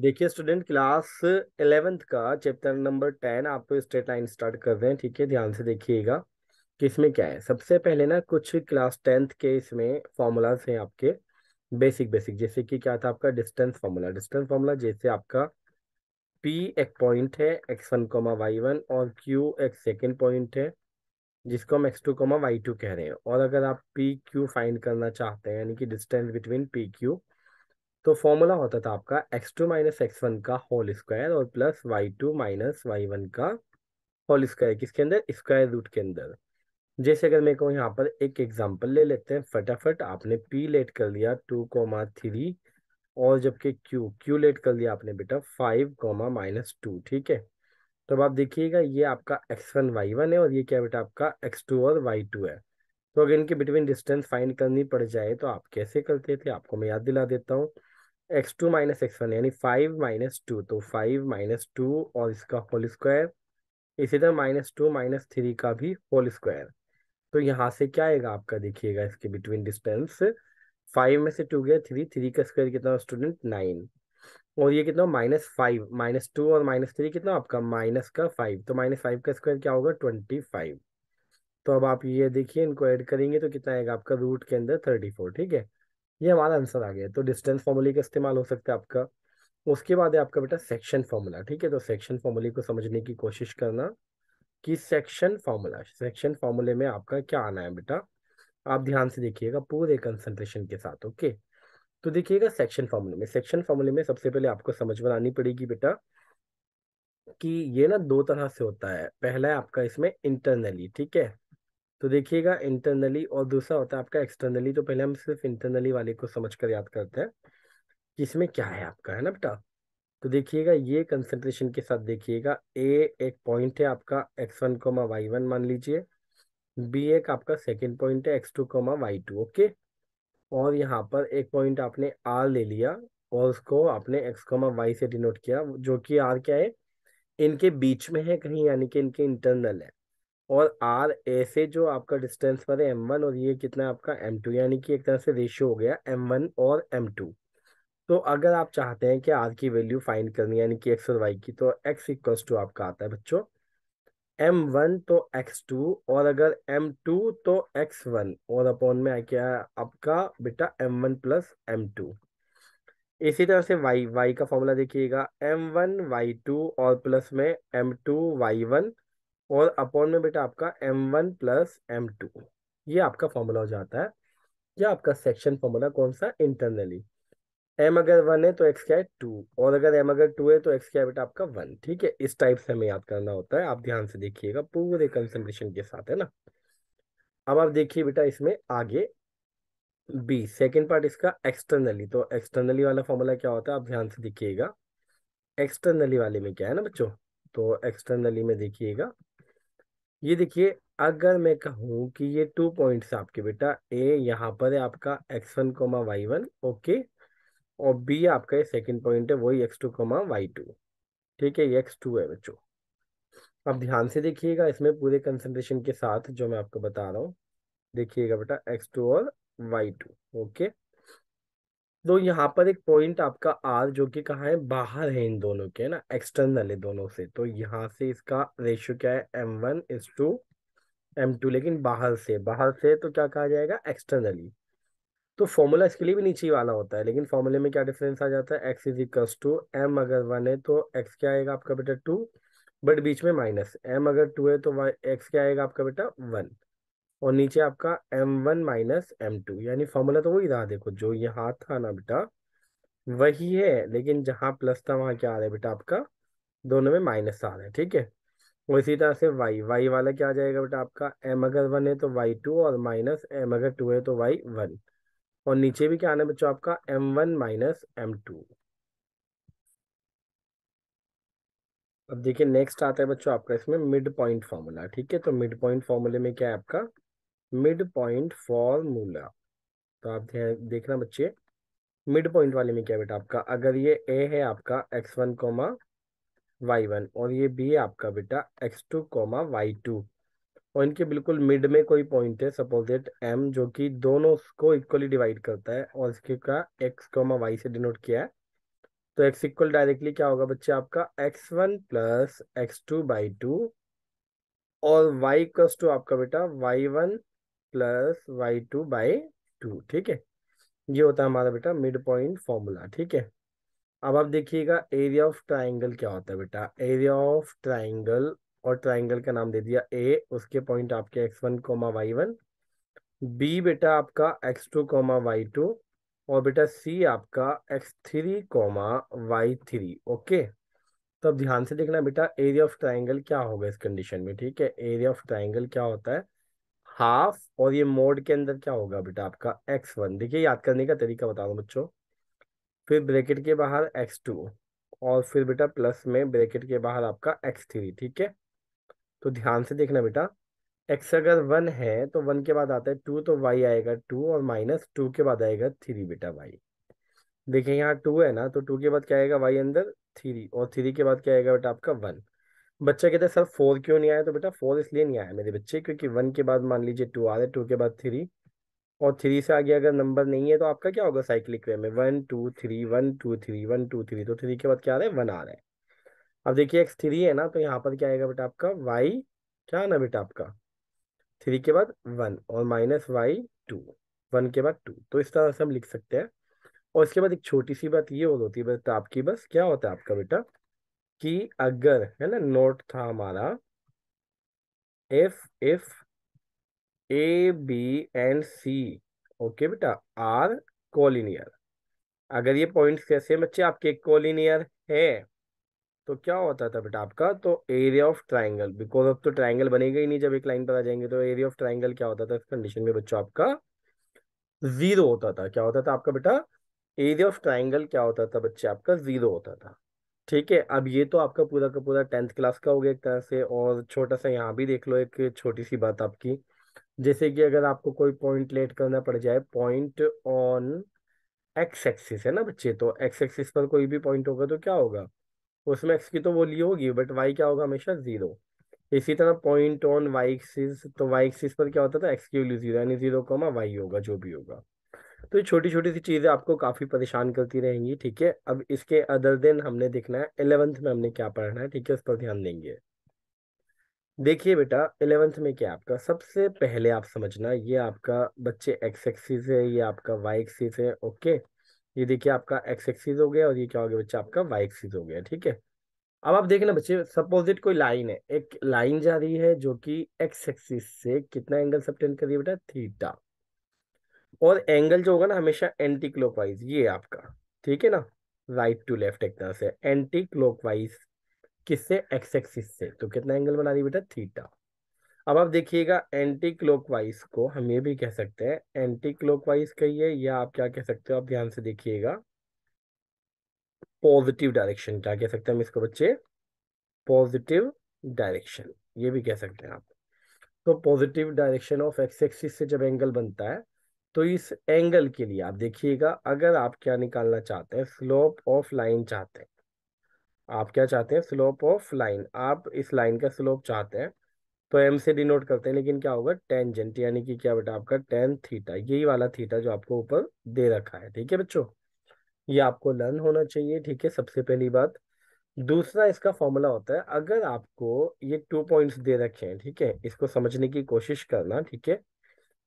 देखिए student class eleventh का chapter number ten आप स्ट्रेट लाइन स्टार्ट कर रहे हैं ठीक है ध्यान से देखिएगा कि इसमें क्या है सबसे पहले ना कुछ क्लास टेंथ के इसमें फॉर्मूलाज हैं आपके बेसिक बेसिक जैसे कि क्या था आपका डिस्टेंस फॉर्मूला डिस्टेंस फॉर्मूला जैसे आपका पी एक पॉइंट है x one comma Y one और क्यू एक सेकेंड पॉइंट है जिसको हम X two comma Y two कह रहे हैं और अगर आप पी क्यू फाइंड करना चाहते हैं यानी कि डिस्टेंस बिटवीन पी क्यू तो फॉर्मूला होता था आपका x two minus x one का होल स्क्वायर और plus Y two minus Y one का होल स्क्वायर किसके अंदर स्क्वायर रूट के अंदर जैसे अगर मेरे को यहाँ पर एक एग्जाम्पल ले लेते हैं फटाफट आपने पी लेट कर लिया टू कोमा थ्री और जबकि क्यू क्यू लेट कर लिया आपने बेटा फाइव कोमा माइनस टू ठीक है तो अब आप देखिएगा ये आपका एक्स वन वाई वन है और ये क्या बेटा आपका एक्स टू और वाई टू है तो अगर इनके बिटवीन डिस्टेंस फाइंड करनी पड़ जाए तो आप कैसे करते थे आपको मैं याद दिला देता हूँ X two minus x one यानी फाइव माइनस टू तो फाइव माइनस टू और इसका होल स्क्वायर इसी तरह माइनस टू माइनस थ्री का भी होल स्क्वायर तो यहाँ से क्या आएगा आपका देखिएगा इसके बिटवीन डिस्टेंस फाइव में से टू गया थ्री थ्री का स्क्वायर कितना स्टूडेंट नाइन और ये कितना माइनस फाइव माइनस टू और माइनस थ्री कितना आपका माइनस का फाइव तो माइनस फाइव का स्क्वायर क्या होगा ट्वेंटी फाइव तो अब आप ये देखिए इनको ऐड करेंगे तो कितना आएगा आपका रूट के अंदर थर्टी फोर ठीक है ये हमारा आंसर आ गया तो डिस्टेंस फॉर्मूले का इस्तेमाल हो सकता है आपका उसके बाद है आपका बेटा सेक्शन फॉर्मूला ठीक है तो सेक्शन फॉर्मूले को समझने की कोशिश करना कि सेक्शन फॉर्मूला सेक्शन फॉर्मूले में आपका क्या आना है बेटा आप ध्यान से देखिएगा पूरे कंसंट्रेशन के साथ ओके तो देखिएगा सेक्शन फॉर्मूले में सेक्शन फॉर्मूले में सबसे पहले आपको समझ में आनी पड़ेगी बेटा कि ये ना दो तरह से होता है पहला है आपका इसमें इंटरनली ठीक है तो देखिएगा इंटरनली और दूसरा होता है आपका एक्सटर्नली तो पहले हम सिर्फ इंटरनली वाले को समझ कर याद करते हैं कि इसमें क्या है आपका है ना बेटा तो देखिएगा ये कंसंट्रेशन के साथ देखिएगा ए एक पॉइंट है आपका x one comma Y one मान लीजिए बी एक आपका सेकेंड पॉइंट है x two comma Y two okay और यहाँ पर एक पॉइंट आपने आर ले लिया और उसको आपने एक्स कोमा वाई से डिनोट किया जो कि आर क्या है इनके बीच में है कहीं यानी कि इनके इंटरनल है और आर ऐसे जो आपका डिस्टेंस पर है एम वन और ये कितना आपका एम टू यानी कि एक तरह से रेशियो हो गया एम वन और एम टू तो अगर आप चाहते हैं कि आर की वैल्यू फाइंड करनी यानी कि एक्स और वाई की तो एक्स इक्वल्स टू आपका आता है बच्चों एम वन तो एक्स टू और अगर एम टू तो एक्स वन और अपॉन में आ क्या है आपका बेटा M one plus M two इसी तरह से वाई वाई का फॉर्मूला देखिएगा एम वन वाई टू और प्लस में एम टू वाई वन और अपॉन में बेटा आपका M one plus M two ये आपका फॉर्मूला हो जाता है या आपका सेक्शन फॉर्मूला कौन सा इंटरनली एम अगर वन है तो एक्स क्या है टू और अगर एम अगर टू है तो एक्स क्या है बेटा आपका वन ठीक है इस टाइप से हमें याद करना होता है आप ध्यान से देखिएगा पूरे कंसनट्रेशन के साथ है ना अब आप देखिए बेटा इसमें आगे बी सेकेंड पार्ट इसका एक्सटर्नली तो एक्सटर्नली वाला फॉर्मूला क्या होता है आप ध्यान से देखिएगा एक्सटर्नली वाले में क्या है ना बच्चों तो एक्सटर्नली में देखिएगा ये देखिए अगर मैं कहूँ कि ये टू पॉइंट्स आपके बेटा ए यहाँ पर है आपका x one comma Y one okay और बी आपका ये सेकेंड पॉइंट है वही X two comma Y two ठीक है ये एक्स टू है बच्चों अब ध्यान से देखिएगा इसमें पूरे कंसंट्रेशन के साथ जो मैं आपको बता रहा हूँ देखिएगा बेटा एक्स टू और वाई टू ओके तो यहाँ पर एक पॉइंट आपका आर जो कि कहा है बाहर है इन दोनों के ना एक्सटर्नल है दोनों से तो यहाँ से इसका रेशियो क्या है M one is to M two लेकिन बाहर से बाहर से तो क्या कहा जाएगा एक्सटर्नली तो फॉर्मूला इसके लिए भी नीचे वाला होता है लेकिन फॉर्मूले में क्या डिफरेंस आ जाता है X is equals to M अगर वन है तो एक्स क्या आएगा आपका बेटा टू बट बीच में माइनस एम अगर टू है तो वाई एक्स क्या आएगा आपका बेटा वन और नीचे आपका M one minus M two यानी फॉर्मूला तो वही रहा देखो जो यहाँ था ना बेटा वही है लेकिन जहाँ प्लस था वहाँ क्या आ रहा है बेटा आपका दोनों में माइनस आ रहा है ठीक है और इसी तरह से वाई वाई वाला क्या आ जाएगा बेटा आपका एम अगर वन है तो वाई टू और माइनस एम अगर टू है तो वाई वन और नीचे भी क्या आना है बच्चों आपका M one minus M two अब देखिए नेक्स्ट आता है बच्चों आपका इसमें मिड पॉइंट फॉर्मूला ठीक है तो मिड पॉइंट फॉर्मूले में क्या है आपका मिड पॉइंट फॉर्मूला तो आप देखना बच्चे मिड पॉइंट वाले में क्या बेटा आपका अगर ये ए है आपका x one comma Y one और ये बी है आपका बेटा x two comma Y two और इनके बिल्कुल मिड में कोई पॉइंट है सपोज दैट एम जो कि दोनों को इक्वली डिवाइड करता है और इसके का एक्स कोमा वाई से डिनोट किया है तो एक्स इक्वल डायरेक्टली क्या होगा बच्चे आपका x one plus X two by two और वाई इक्वल्स टू आपका बेटा Y one plus Y two by two ठीक है ये होता है हमारा बेटा मिड पॉइंट फॉर्मूला ठीक है अब आप देखिएगा एरिया ऑफ ट्राइंगल क्या होता है बेटा एरिया ऑफ ट्राइंगल और ट्राइंगल का नाम दे दिया ए उसके पॉइंट आपके x one comma Y one B बेटा आपका x two comma Y two और बेटा सी आपका X three comma Y three okay तो अब ध्यान से देखना बेटा एरिया ऑफ ट्राइंगल क्या होगा इस कंडीशन में ठीक है एरिया ऑफ ट्राइंगल क्या होता है हाफ और ये मोड के अंदर क्या होगा बेटा आपका एक्स वन देखिए याद करने का तरीका बता रहा बच्चों फिर ब्रैकेट के बाहर एक्स टू और फिर बेटा प्लस में ब्रैकेट के बाहर आपका एक्स थ्री ठीक है तो ध्यान से देखना बेटा एक्स अगर वन है तो वन के बाद आता है टू तो वाई आएगा टू और माइनस टू के बाद आएगा थ्री बेटा वाई देखिए यहाँ टू है ना तो टू के बाद क्या आएगा वाई अंदर थ्री और थ्री के बाद क्या आएगा बेटा आपका वन बच्चा कहता है सर फोर क्यों नहीं आया तो बेटा फोर इसलिए नहीं आया मेरे बच्चे क्योंकि वन के बाद मान लीजिए टू आ रहा है टू के बाद थ्री और थ्री से आगे अगर नंबर नहीं है तो आपका क्या होगा साइक्लिक वे में one two three one two three one two three तो थ्री के बाद क्या आ रहा है वन आ रहा है अब देखिए एक्स थ्री है ना तो यहाँ पर क्या आएगा बेटा आपका वाई क्या ना बेटा आपका थ्री के बाद वन और माइनस वाई टू वन के बाद टू तो इस तरह से हम लिख सकते हैं और इसके बाद एक छोटी सी बात ये और होती है बस आपकी बस क्या होता है आपका बेटा कि अगर है ना नोट था हमारा if if A B and C okay बेटा आर कोलिनियर अगर ये पॉइंट्स कैसे बच्चे आपके कोलिनियर है तो क्या होता था बेटा आपका तो एरिया ऑफ ट्राइंगल बिकॉज अब तो ट्राइंगल बनेगा ही नहीं जब एक लाइन पर आ जाएंगे तो एरिया ऑफ ट्राइंगल क्या होता था इस कंडीशन में बच्चों आपका जीरो होता था क्या होता था आपका बेटा एरिया ऑफ ट्राइंगल क्या होता था बच्चे आपका जीरो होता था ठीक है अब ये तो आपका पूरा का पूरा टेंथ क्लास का हो गया एक तरह से और छोटा सा यहाँ भी देख लो एक छोटी सी बात आपकी जैसे कि अगर आपको कोई पॉइंट लेट करना पड़ जाए पॉइंट ऑन एक्स एक्सिस है ना बच्चे तो एक्स एक्सिस पर कोई भी पॉइंट होगा तो क्या होगा उसमें एक्स की तो वो ली होगी बट वाई क्या होगा हमेशा जीरो इसी तरह पॉइंट ऑन वाई एक्सिस तो वाई एक्सिस पर क्या होता था एक्स की वैल्यू जीरो यानी जीरो कॉमा वाई होगा जो भी होगा तो ये छोटी छोटी सी चीज़ें आपको काफ़ी परेशान करती रहेंगी ठीक है अब इसके अदर देन हमने देखना है एलेवंथ में हमने क्या पढ़ना है ठीक है उस पर ध्यान देंगे देखिए बेटा एलेवंथ में क्या आपका सबसे पहले आप समझना ये आपका बच्चे एक्स एक्सिस है ये आपका वाई एक्सिस है ओके ये देखिए आपका एक्स एक्सिस हो गया और ये क्या हो गया बच्चा आपका वाई एक्सिस हो गया ठीक है अब आप देखना बच्चे सपोजिट कोई लाइन है एक लाइन जा रही है जो कि एक्स एक्सिस से कितना एंगल सब कर रही है बेटा थीटा और एंगल जो होगा ना हमेशा एंटी क्लॉकवाइज ये आपका ठीक है ना राइट टू लेफ्ट एक तरह से एंटी क्लॉकवाइज किससे एक्स एक्सिस से तो कितना एंगल बना दी बेटा थीटा अब आप देखिएगा एंटी क्लॉकवाइज को हम ये भी कह सकते हैं एंटी क्लॉकवाइज कहिए या आप क्या कह सकते हो आप ध्यान से देखिएगा पॉजिटिव डायरेक्शन क्या कह सकते हैं हम इसको बच्चे पॉजिटिव डायरेक्शन ये भी कह सकते हैं आप तो positive direction of x axis से जब एंगल बनता है तो इस एंगल के लिए आप देखिएगा अगर आप क्या निकालना चाहते हैं स्लोप ऑफ लाइन चाहते हैं आप क्या चाहते हैं स्लोप ऑफ लाइन आप इस लाइन का स्लोप चाहते हैं तो एम से डिनोट करते हैं लेकिन क्या होगा टेंजेंट यानी कि क्या बेटा आपका टेन थीटा यही वाला थीटा जो आपको ऊपर दे रखा है ठीक है बच्चों ये आपको लर्न होना चाहिए ठीक है सबसे पहली बात दूसरा इसका फॉर्मूला होता है अगर आपको ये टू पॉइंट्स दे रखे हैं ठीक है इसको समझने की कोशिश करना ठीक है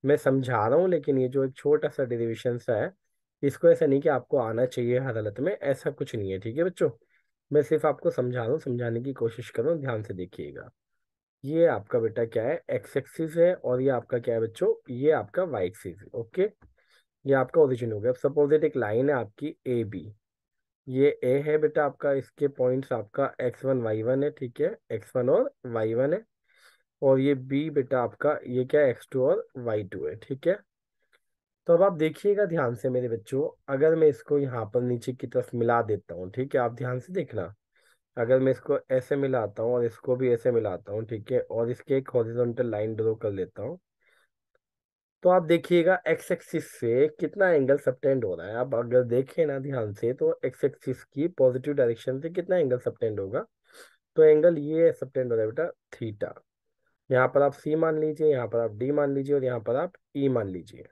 मैं समझा रहा हूँ लेकिन ये जो एक छोटा सा डेरिवेशन सा है इसको ऐसा नहीं कि आपको आना चाहिए हर हालत में ऐसा कुछ नहीं है ठीक है बच्चों मैं सिर्फ आपको समझा रहा हूँ समझाने की कोशिश कर रहा हूँ ध्यान से देखिएगा ये आपका बेटा क्या है एक्स एक्सिस है और ये आपका क्या है बच्चों ये आपका वाई एक्सिस है ओके ये आपका ओरिजिन हो गया अब सपोजिट एक लाइन है आपकी ए बी ये ए है बेटा आपका इसके पॉइंट्स आपका एक्स वन वाई वन है ठीक है एक्स वन और वाई वन है और ये बी बेटा आपका ये क्या एक्स टू और वाई टू है ठीक है तो अब आप देखिएगा ध्यान से मेरे बच्चों अगर मैं इसको यहाँ पर नीचे की तरफ मिला देता हूँ ठीक है आप ध्यान से देखना अगर मैं इसको ऐसे मिलाता हूँ और इसको भी ऐसे मिलाता हूँ ठीक है और इसके एक हॉरिजॉन्टल लाइन ड्रॉ कर लेता हूँ तो आप देखिएगा एक्स एक्सिस से कितना एंगल सबटेंड हो रहा है आप अगर देखें ना ध्यान से तो एक्स एक्सिस की पॉजिटिव डायरेक्शन से कितना एंगल सबटेंड होगा तो एंगल ये सबटेंड हो रहा है बेटा थीटा यहाँ पर आप सी मान लीजिए यहाँ पर आप डी मान लीजिए और यहाँ पर आप ई e मान लीजिए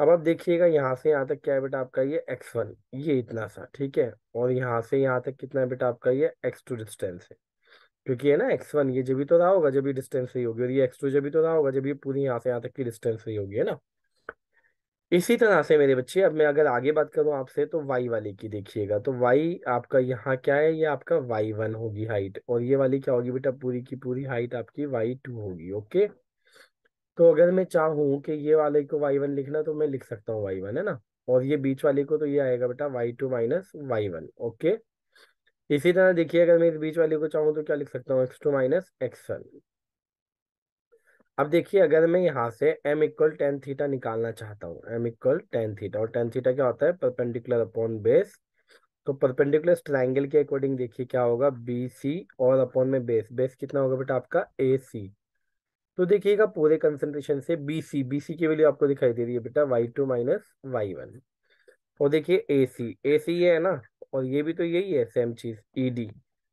अब आप देखिएगा यहाँ से यहाँ तक क्या है बेटा आपका ये एक्स वन ये इतना सा ठीक है और यहाँ से यहाँ तक कितना है बेटा आपका ये एक्स टू डिस्टेंस है क्योंकि है ना एक्स वन ये जब भी तो रहा होगा जब भी डिस्टेंस रही होगी और ये एक्स टू जब भी तो रहा होगा जब ये पूरी यहाँ से यहाँ तक की डिस्टेंस रही होगी है ना इसी तरह से मेरे बच्चे अब मैं अगर आगे बात करूं आपसे तो वाई वाले की देखिएगा तो वाई आपका यहाँ क्या है ये आपका वाई वन होगी हाइट और ये वाली क्या होगी बेटा पूरी की पूरी हाइट आपकी वाई टू होगी ओके तो अगर मैं चाहूँ कि ये वाले को वाई वन लिखना तो मैं लिख सकता हूँ वाई वन है ना और ये बीच वाले को तो ये आएगा बेटा Y two minus Y one okay इसी तरह देखिए अगर मैं इस बीच वाले को चाहूँ तो क्या लिख सकता हूँ X two minus x one अब देखिए अगर मैं यहाँ से m इक्वल टेन थीटा निकालना चाहता हूँ m इक्वल टेन थीटा और टेन थीटा क्या होता है परपेंडिकुलर अपॉन बेस तो परपेंडिकुलर ट्राइंगल के अकॉर्डिंग देखिए क्या होगा बी सी और अपॉन में बेस बेस कितना होगा बेटा आपका ए सी तो देखिएगा पूरे कंसंट्रेशन से बी सी बी सी की वैल्यू आपको दिखाई दे रही है बेटा Y two minus Y one और देखिए ए सी ए सी ये है ना और ये भी तो यही है सेम चीज ई e, डी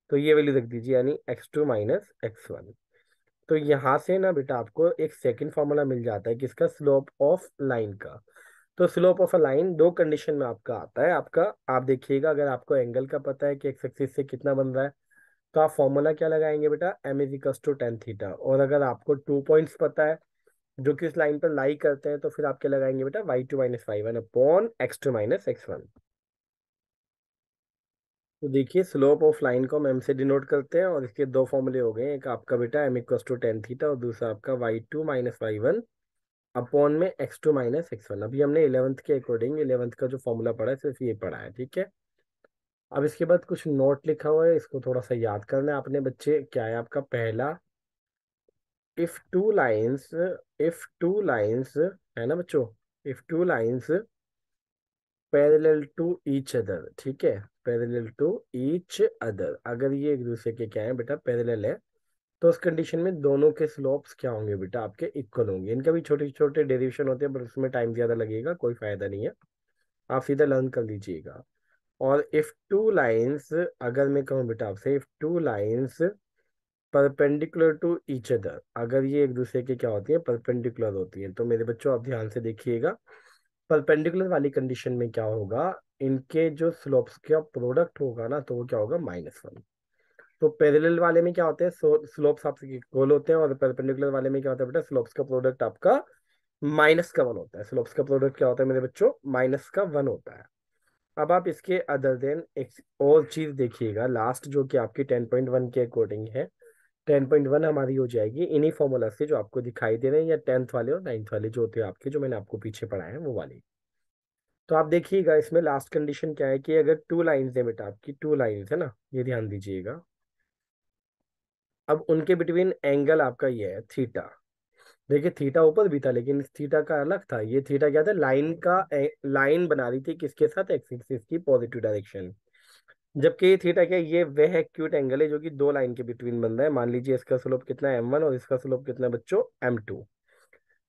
तो ये वैल्यू रख दीजिए यानी X two minus x one तो यहाँ से ना बेटा आपको एक सेकेंड फॉर्मूला मिल जाता है किसका स्लोप ऑफ लाइन का तो स्लोप ऑफ अ लाइन दो कंडीशन में आपका आता है आपका आप देखिएगा अगर आपको एंगल का पता है कि एक सक्सेस से कितना बन रहा है तो आप फॉर्मूला क्या लगाएंगे बेटा m is equals to tan theta और अगर आपको टू पॉइंट्स पता है जो कि उस लाइन पर लाई करते हैं तो फिर आप क्या लगाएंगे बेटा Y two minus Y one upon x two minus x one तो देखिए स्लोप ऑफ लाइन को हम एम से डिनोट करते हैं और इसके दो फॉर्मूले हो गए एक आपका बेटा m equals to tan theta और दूसरा आपका Y two minus Y one upon में x two minus x one अभी हमने इलेवंथ के अकॉर्डिंग इलेवंथ का जो फॉर्मूला पढ़ा है सिर्फ ये पढ़ा है ठीक है अब इसके बाद कुछ नोट लिखा हुआ है इसको थोड़ा सा याद करना है आपने बच्चे क्या है आपका पहला if two lines if two lines है ना बच्चो if two lines parallel to each other ठीक है पैरेलल टू ईच अदर अगर ये एक दूसरे के क्या है बेटा पैरेलल है तो उस कंडीशन में दोनों के स्लोप्स क्या होंगे बेटा आपके इक्वल होंगे इनका भी छोटे छोटे डेरिवेशन होते हैं पर उसमें टाइम ज़्यादा लगेगा कोई फायदा नहीं है आप सीधा लर्न कर लीजिएगा और इफ़ टू लाइन्स अगर मैं कहूँ बेटा आपसे if two lines perpendicular to each other अगर ये एक दूसरे के क्या होती है परपेंडिकुलर होती है तो मेरे बच्चों आप ध्यान से देखिएगा परपेंडिकुलर वाली कंडीशन में क्या होगा इनके जो स्लोप्स का प्रोडक्ट होगा ना तो वो क्या होगा माइनस वन तो पैरेलल वाले में क्या होते हैं स्लोप्स आपसे इक्वल होते हैं और परपेंडिकुलर वाले में क्या होता है बेटा स्लोप्स का प्रोडक्ट आपका माइनस का वन होता है स्लोप्स का प्रोडक्ट क्या होता है मेरे बच्चों माइनस का वन होता है अब आप इसके अदर देन एक और चीज देखिएगा लास्ट जो कि आपकी टेन पॉइंट वन के अकॉर्डिंग है टेन पॉइंट वन हमारी हो जाएगी इन्हीं फॉर्मूला से जो आपको दिखाई दे रहे हैं या टेंथ वाले और नाइन्थ वाले जो होते हैं आपके जो मैंने आपको पीछे पढ़ाए हैं वो वाले तो आप देखिएगा इसमें लास्ट कंडीशन क्या है कि अगर टू लाइन्स है बेटा आपकी टू लाइन्स है ना ये ध्यान दीजिएगा अब उनके बिटवीन एंगल आपका ये है थीटा देखिए थीटा ऊपर भी था लेकिन थीटा का अलग था ये थीटा क्या था लाइन का लाइन बना रही थी किसके साथ एक्सिस की पॉजिटिव डायरेक्शन जबकि थीटा क्या ये वह एक्यूट एंगल है जो कि दो लाइन के बिटवीन बन रहा है मान लीजिए इसका स्लोप कितना है एम वन और इसका स्लोप कितना है बच्चों एम टू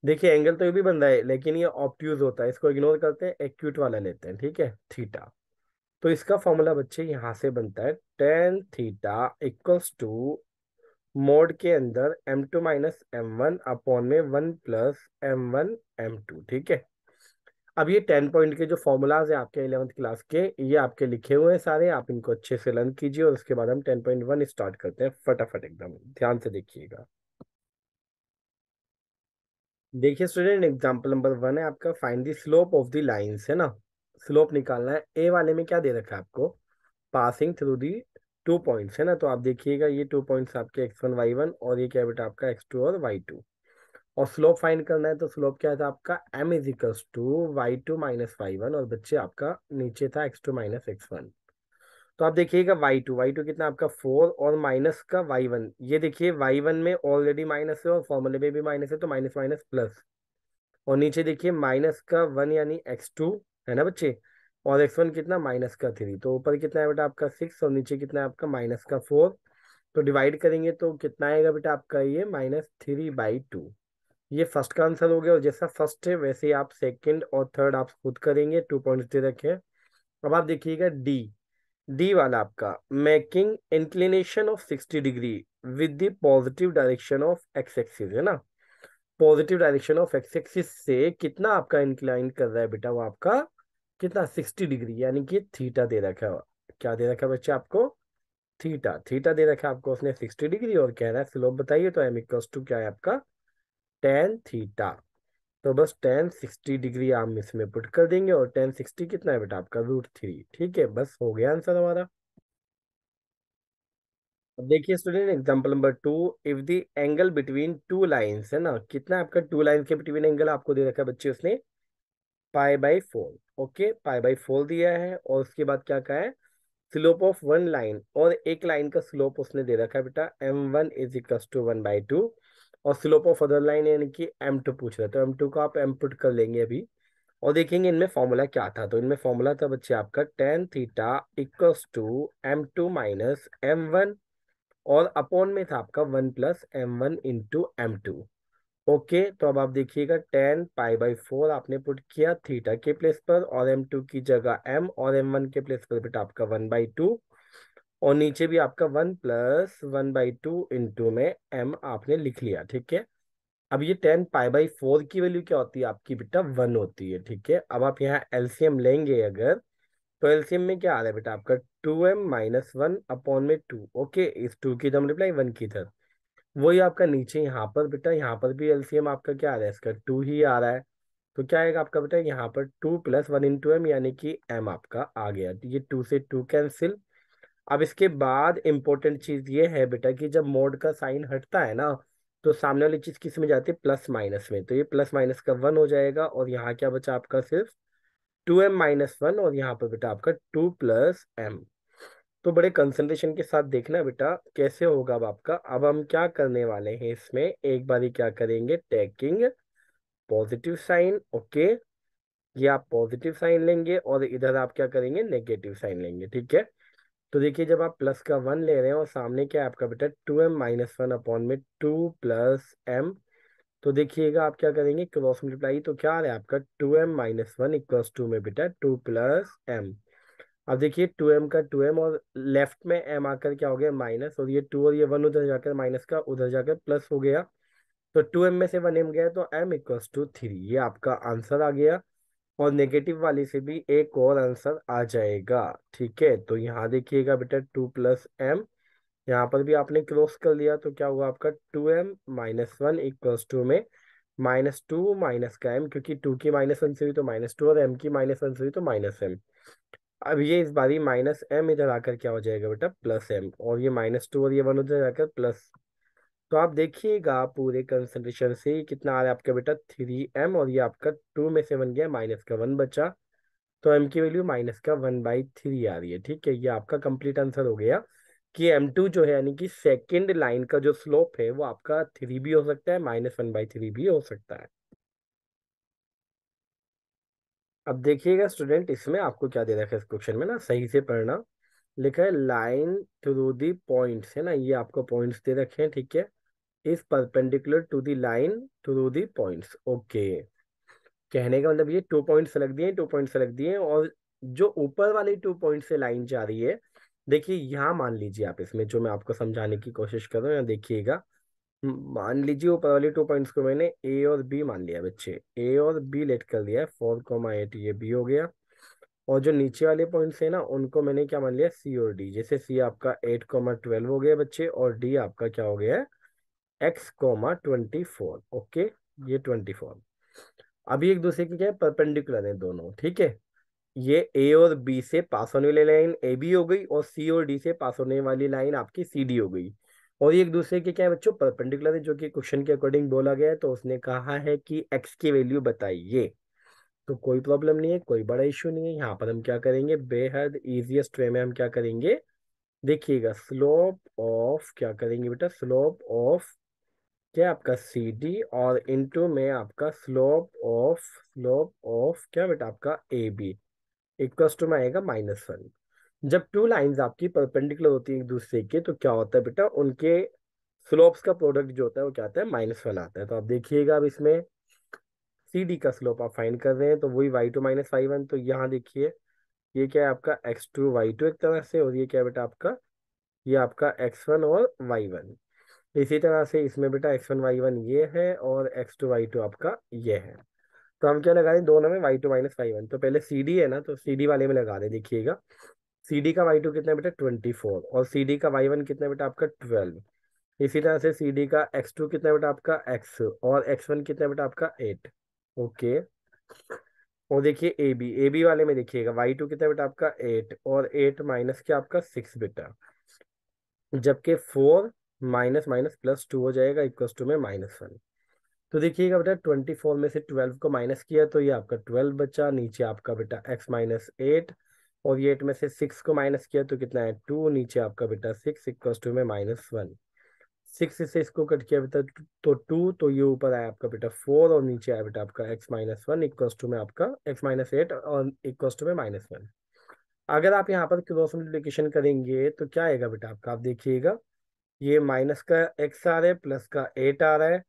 देखिए एंगल तो ये भी बन रहा है लेकिन ये ऑप्टूज होता है इसको इग्नोर करते हैं एक्यूट वाला लेते हैं ठीक है थीटा तो इसका फॉर्मूला बच्चे यहाँ से बनता है tan theta equals to mod के अंदर m two minus m one upon में one plus m one m two ठीक है अब ये टेन पॉइंट के जो फॉर्मूलाज है आपके इलेवंथ क्लास के ये आपके लिखे हुए हैं सारे आप इनको अच्छे से लर्न कीजिए और उसके बाद हम टेन पॉइंट वन स्टार्ट करते हैं फटाफट एकदम ध्यान से देखिएगा देखिए स्टूडेंट एग्जांपल नंबर वन है आपका find the slope of the lines है ना स्लोप निकालना है ए वाले में क्या दे रखा है आपको passing through the two points है ना तो आप देखिएगा ये टू पॉइंट्स आपके एक्स वन वाई वन और ये क्या बेटा आपका एक्स टू और वाई टू और स्लोप फाइंड करना है तो स्लोप क्या था आपका m is to Y two minus Y one और बच्चे आपका नीचे था x two minus x one तो आप देखिएगा वाई टू वाई टू कितना आपका फोर और माइनस का वाई वन ये देखिए वाई वन में ऑलरेडी माइनस है और फॉर्मूले में भी माइनस है तो माइनस माइनस प्लस और नीचे देखिए माइनस का वन यानी एक्स टू है ना बच्चे और एक्स वन कितना माइनस का थ्री तो ऊपर कितना है बेटा आपका सिक्स और नीचे कितना है आपका माइनस का फोर तो डिवाइड करेंगे तो कितना आएगा बेटा आपका ये माइनस थ्री बाई टू ये फर्स्ट का आंसर हो गया और जैसा फर्स्ट है वैसे ही आप सेकंड और थर्ड आप खुद करेंगे टू पॉइंट्स दे रखे हैं अब आप देखिएगा डी डी वाला आपका making inclination of sixty degree with the positive direction of x axis है ना positive direction of x axis से कितना आपका इंक्लाइन कर रहा है बेटा वो आपका कितना सिक्सटी डिग्री यानी कि थीटा दे रखा है क्या दे रखा है बच्चे आपको थीटा थीटा दे रखा है आपको उसने सिक्सटी डिग्री और कह रहा है स्लोप बताइए तो एम इक्वस टू क्या है आपका टेन थीटा तो बस टेन सिक्सटी डिग्री हम इसमें पुट कर देंगे और टेन सिक्सटी कितना है बेटा आपका रूट थ्री ठीक है बस हो गया आंसर हमारा अब देखिए student example number two if the angle between two lines है ना कितना आपका टू लाइंस के बिटवीन एंगल आपको दे रखा है बच्चे उसने pi by four okay pi by four दिया है और उसके बाद क्या कहा है स्लोप ऑफ वन लाइन और एक लाइन का स्लोप उसने दे रखा है बेटा M one is equal to one by two और स्लोप ऑफ अदर लाइन यानी कि एम टू पूछ रहे तो एम टू का आप एम पुट कर लेंगे अभी और देखेंगे इनमें फॉर्मूला क्या था तो इनमें फॉर्मूला था बच्चे आपका tan theta equals to M two minus m one और अपॉन में था आपका one plus m one into m two okay तो अब आप देखिएगा टेन पाई बाई फोर आपने पुट किया थीटा के प्लेस पर और एम टू की जगह एम और एम वन के प्लेस पर बेटा आपका वन बाई टू और नीचे भी आपका one plus one by two into में एम आपने लिख लिया ठीक है अब ये टेन पाई बाई फोर की वैल्यू क्या होती है आपकी बेटा वन होती है ठीक है अब आप यहाँ एलसीएम लेंगे अगर तो एलसीएम में क्या आ रहा है बेटा आपका two m minus one upon में टू ओके इस टू की दम रिप्लाई वन की तरफ वही आपका नीचे यहाँ पर बेटा यहाँ पर भी एलसीएम आपका क्या आ रहा है इसका टू ही आ रहा है तो क्या आएगा आपका बेटा यहाँ पर two plus one two m यानी कि एम आपका आ गया ये टू से टू कैंसिल अब इसके बाद इंपॉर्टेंट चीज ये है बेटा कि जब मोड का साइन हटता है ना तो सामने वाली चीज किस में जाती है प्लस माइनस में तो ये प्लस माइनस का वन हो जाएगा और यहाँ क्या बचा आपका सिर्फ टू एम माइनस वन और यहाँ पर बेटा आपका टू प्लस एम तो बड़े कंसंट्रेशन के साथ देखना बेटा कैसे होगा अब आपका अब हम क्या करने वाले हैं इसमें एक बार ही क्या करेंगे टैकिंग पॉजिटिव साइन ओके ये आप पॉजिटिव साइन लेंगे और इधर आप क्या करेंगे नेगेटिव साइन लेंगे ठीक है तो देखिए जब आप प्लस का वन ले रहे हैं और सामने क्या है आपका बेटा two m minus one upon में टू प्लस एम तो देखिएगा आप क्या करेंगे क्रॉस मल्टीप्लाई तो क्या आ रहा है आपका two m minus one equals to में बेटा टू प्लस एम अब देखिए टू एम का टू एम और लेफ्ट में एम आकर क्या हो गया माइनस और ये टू और ये वन उधर जाकर माइनस का उधर जाकर प्लस हो गया तो टू एम में से वन एम गया तो एम इक्वल्स टू थ्री ये आपका आंसर आ गया और नेगेटिव वाली से भी एक और आंसर आ जाएगा ठीक है तो यहाँ देखिएगा बेटा टू प्लस एम यहाँ पर भी आपने क्रॉस कर लिया तो क्या हुआ आपका two m minus one equals to में माइनस टू माइनस का एम क्योंकि टू की माइनस वन से हुई तो माइनस टू और एम की माइनस वन से हुई तो माइनस एम अब ये इस बारी माइनस एम इधर आकर क्या हो जाएगा बेटा प्लस एम और ये माइनस टू और ये वन उधर जाकर प्लस तो आप देखिएगा पूरे कंसंट्रेशन से कितना आ रहा है आपका बेटा थ्री एम और ये आपका टू में से बन गया माइनस का वन बचा तो एम की वैल्यू माइनस का वन बाई थ्री आ रही है ठीक है ये आपका कंप्लीट आंसर हो गया कि एम टू जो है यानी कि सेकेंड लाइन का जो स्लोप है वो आपका थ्री भी हो सकता है माइनस वन बाई थ्री भी हो सकता है अब देखिएगा स्टूडेंट इसमें आपको क्या दे रखा है इस क्वेश्चन में ना सही से पढ़ना लिखा है लाइन थ्रू दी पॉइंट्स है ना ये आपको पॉइंट्स दे रखे हैं ठीक है is perpendicular to the line through the point okay कहने का मतलब ये टू पॉइंट अलग लग दिए टू पॉइंट लग दिए और जो ऊपर वाली टू पॉइंट से लाइन जा रही है देखिए यहाँ मान लीजिए आप इसमें जो मैं आपको समझाने की कोशिश कर रहा हूँ यहाँ देखिएगा मान लीजिए ऊपर वाले टू पॉइंट्स को मैंने ए और बी मान लिया बच्चे ए और बी लेट कर दिया है फोर कोमा एट ये बी हो गया और जो नीचे वाले पॉइंट्स है ना उनको मैंने क्या मान लिया सी और डी जैसे सी आपका एट कोमा ट्वेल्व हो गया बच्चे और डी आपका क्या हो गया है x comma twenty four okay ये ट्वेंटी फोर अभी एक दूसरे की क्या है परपेंडिकुलर है दोनों ठीक है ये ए और बी से पास होने वाली लाइन ए बी हो गई और सी और डी से पास होने वाली लाइन आपकी सी डी हो गई और एक दूसरे के क्या है बच्चों परपेंडिकुलर है जो कि क्वेश्चन के अकॉर्डिंग बोला गया है तो उसने कहा है कि एक्स की वैल्यू बताइए तो कोई प्रॉब्लम नहीं है कोई बड़ा इश्यू नहीं है यहाँ पर हम क्या करेंगे बेहद ईजिएस्ट वे में हम क्या करेंगे देखिएगा स्लोप ऑफ क्या करेंगे बेटा स्लोप ऑफ क्या आपका सी डी और इनटू में आपका स्लोप ऑफ स्लोप ऑफ क्या बेटा आपका ए बी इक्वस टू में आएगा माइनस वन जब टू लाइंस आपकी परपेंडिकुलर होती है एक दूसरे के तो क्या होता है बेटा उनके स्लोप्स का प्रोडक्ट जो होता है वो क्या आता है माइनस वन आता है तो आप देखिएगा अब इसमें सी डी का स्लोप आप फाइंड कर रहे हैं तो वही y two minus Y one तो यहाँ देखिए ये क्या है आपका एक्स टू वाई टू एक तरह से और ये क्या बेटा आपका ये आपका एक्स वन और वाई वन इसी तरह से इसमें बेटा एक्स वन वाई वन ये है और एक्स टू वाई टू आपका ये है तो हम क्या लगा रहे हैं दोनों में y two minus Y one तो पहले सी डी है ना तो सी डी वाले में लगा रहे देखिएगा सी डी का वाई टू कितना बेटा ट्वेंटी फोर और सी डी का वाई वन कितना बेटा आपका ट्वेल्व इसी तरह से सी डी का एक्स टू कितना बेटा आपका एक्स और एक्स वन कितना बेटा आपका एट ओके और देखिए ए बी ए बी वाले में देखिएगा वाई टू कितना बेटा आपका एट और एट माइनस क्या आपका सिक्स बेटा जबकि four minus minus plus two हो जाएगा इक्वस टू में माइनस वन तो देखिएगा बेटा ट्वेंटी फोर में से ट्वेल्व को माइनस किया तो ये आपका ट्वेल्व बचा नीचे आपका बेटा एक्स माइनस एट और ये एट में से सिक्स को माइनस किया तो कितना है टू नीचे आपका बेटा सिक्स इक्व टू में माइनस वन सिक्स से इसको कट किया बेटा तो टू तो ये ऊपर आया आपका बेटा फोर और नीचे आया बेटा आपका x minus one equal to में आपका एक्स माइनस एट और इक्व टू में माइनस वन अगर आप यहाँ पर क्रॉस मल्टीप्लीकेशन करेंगे तो क्या आएगा बेटा आपका आप देखिएगा ये माइनस का एक्स आ रहा है प्लस का एट आ रहा है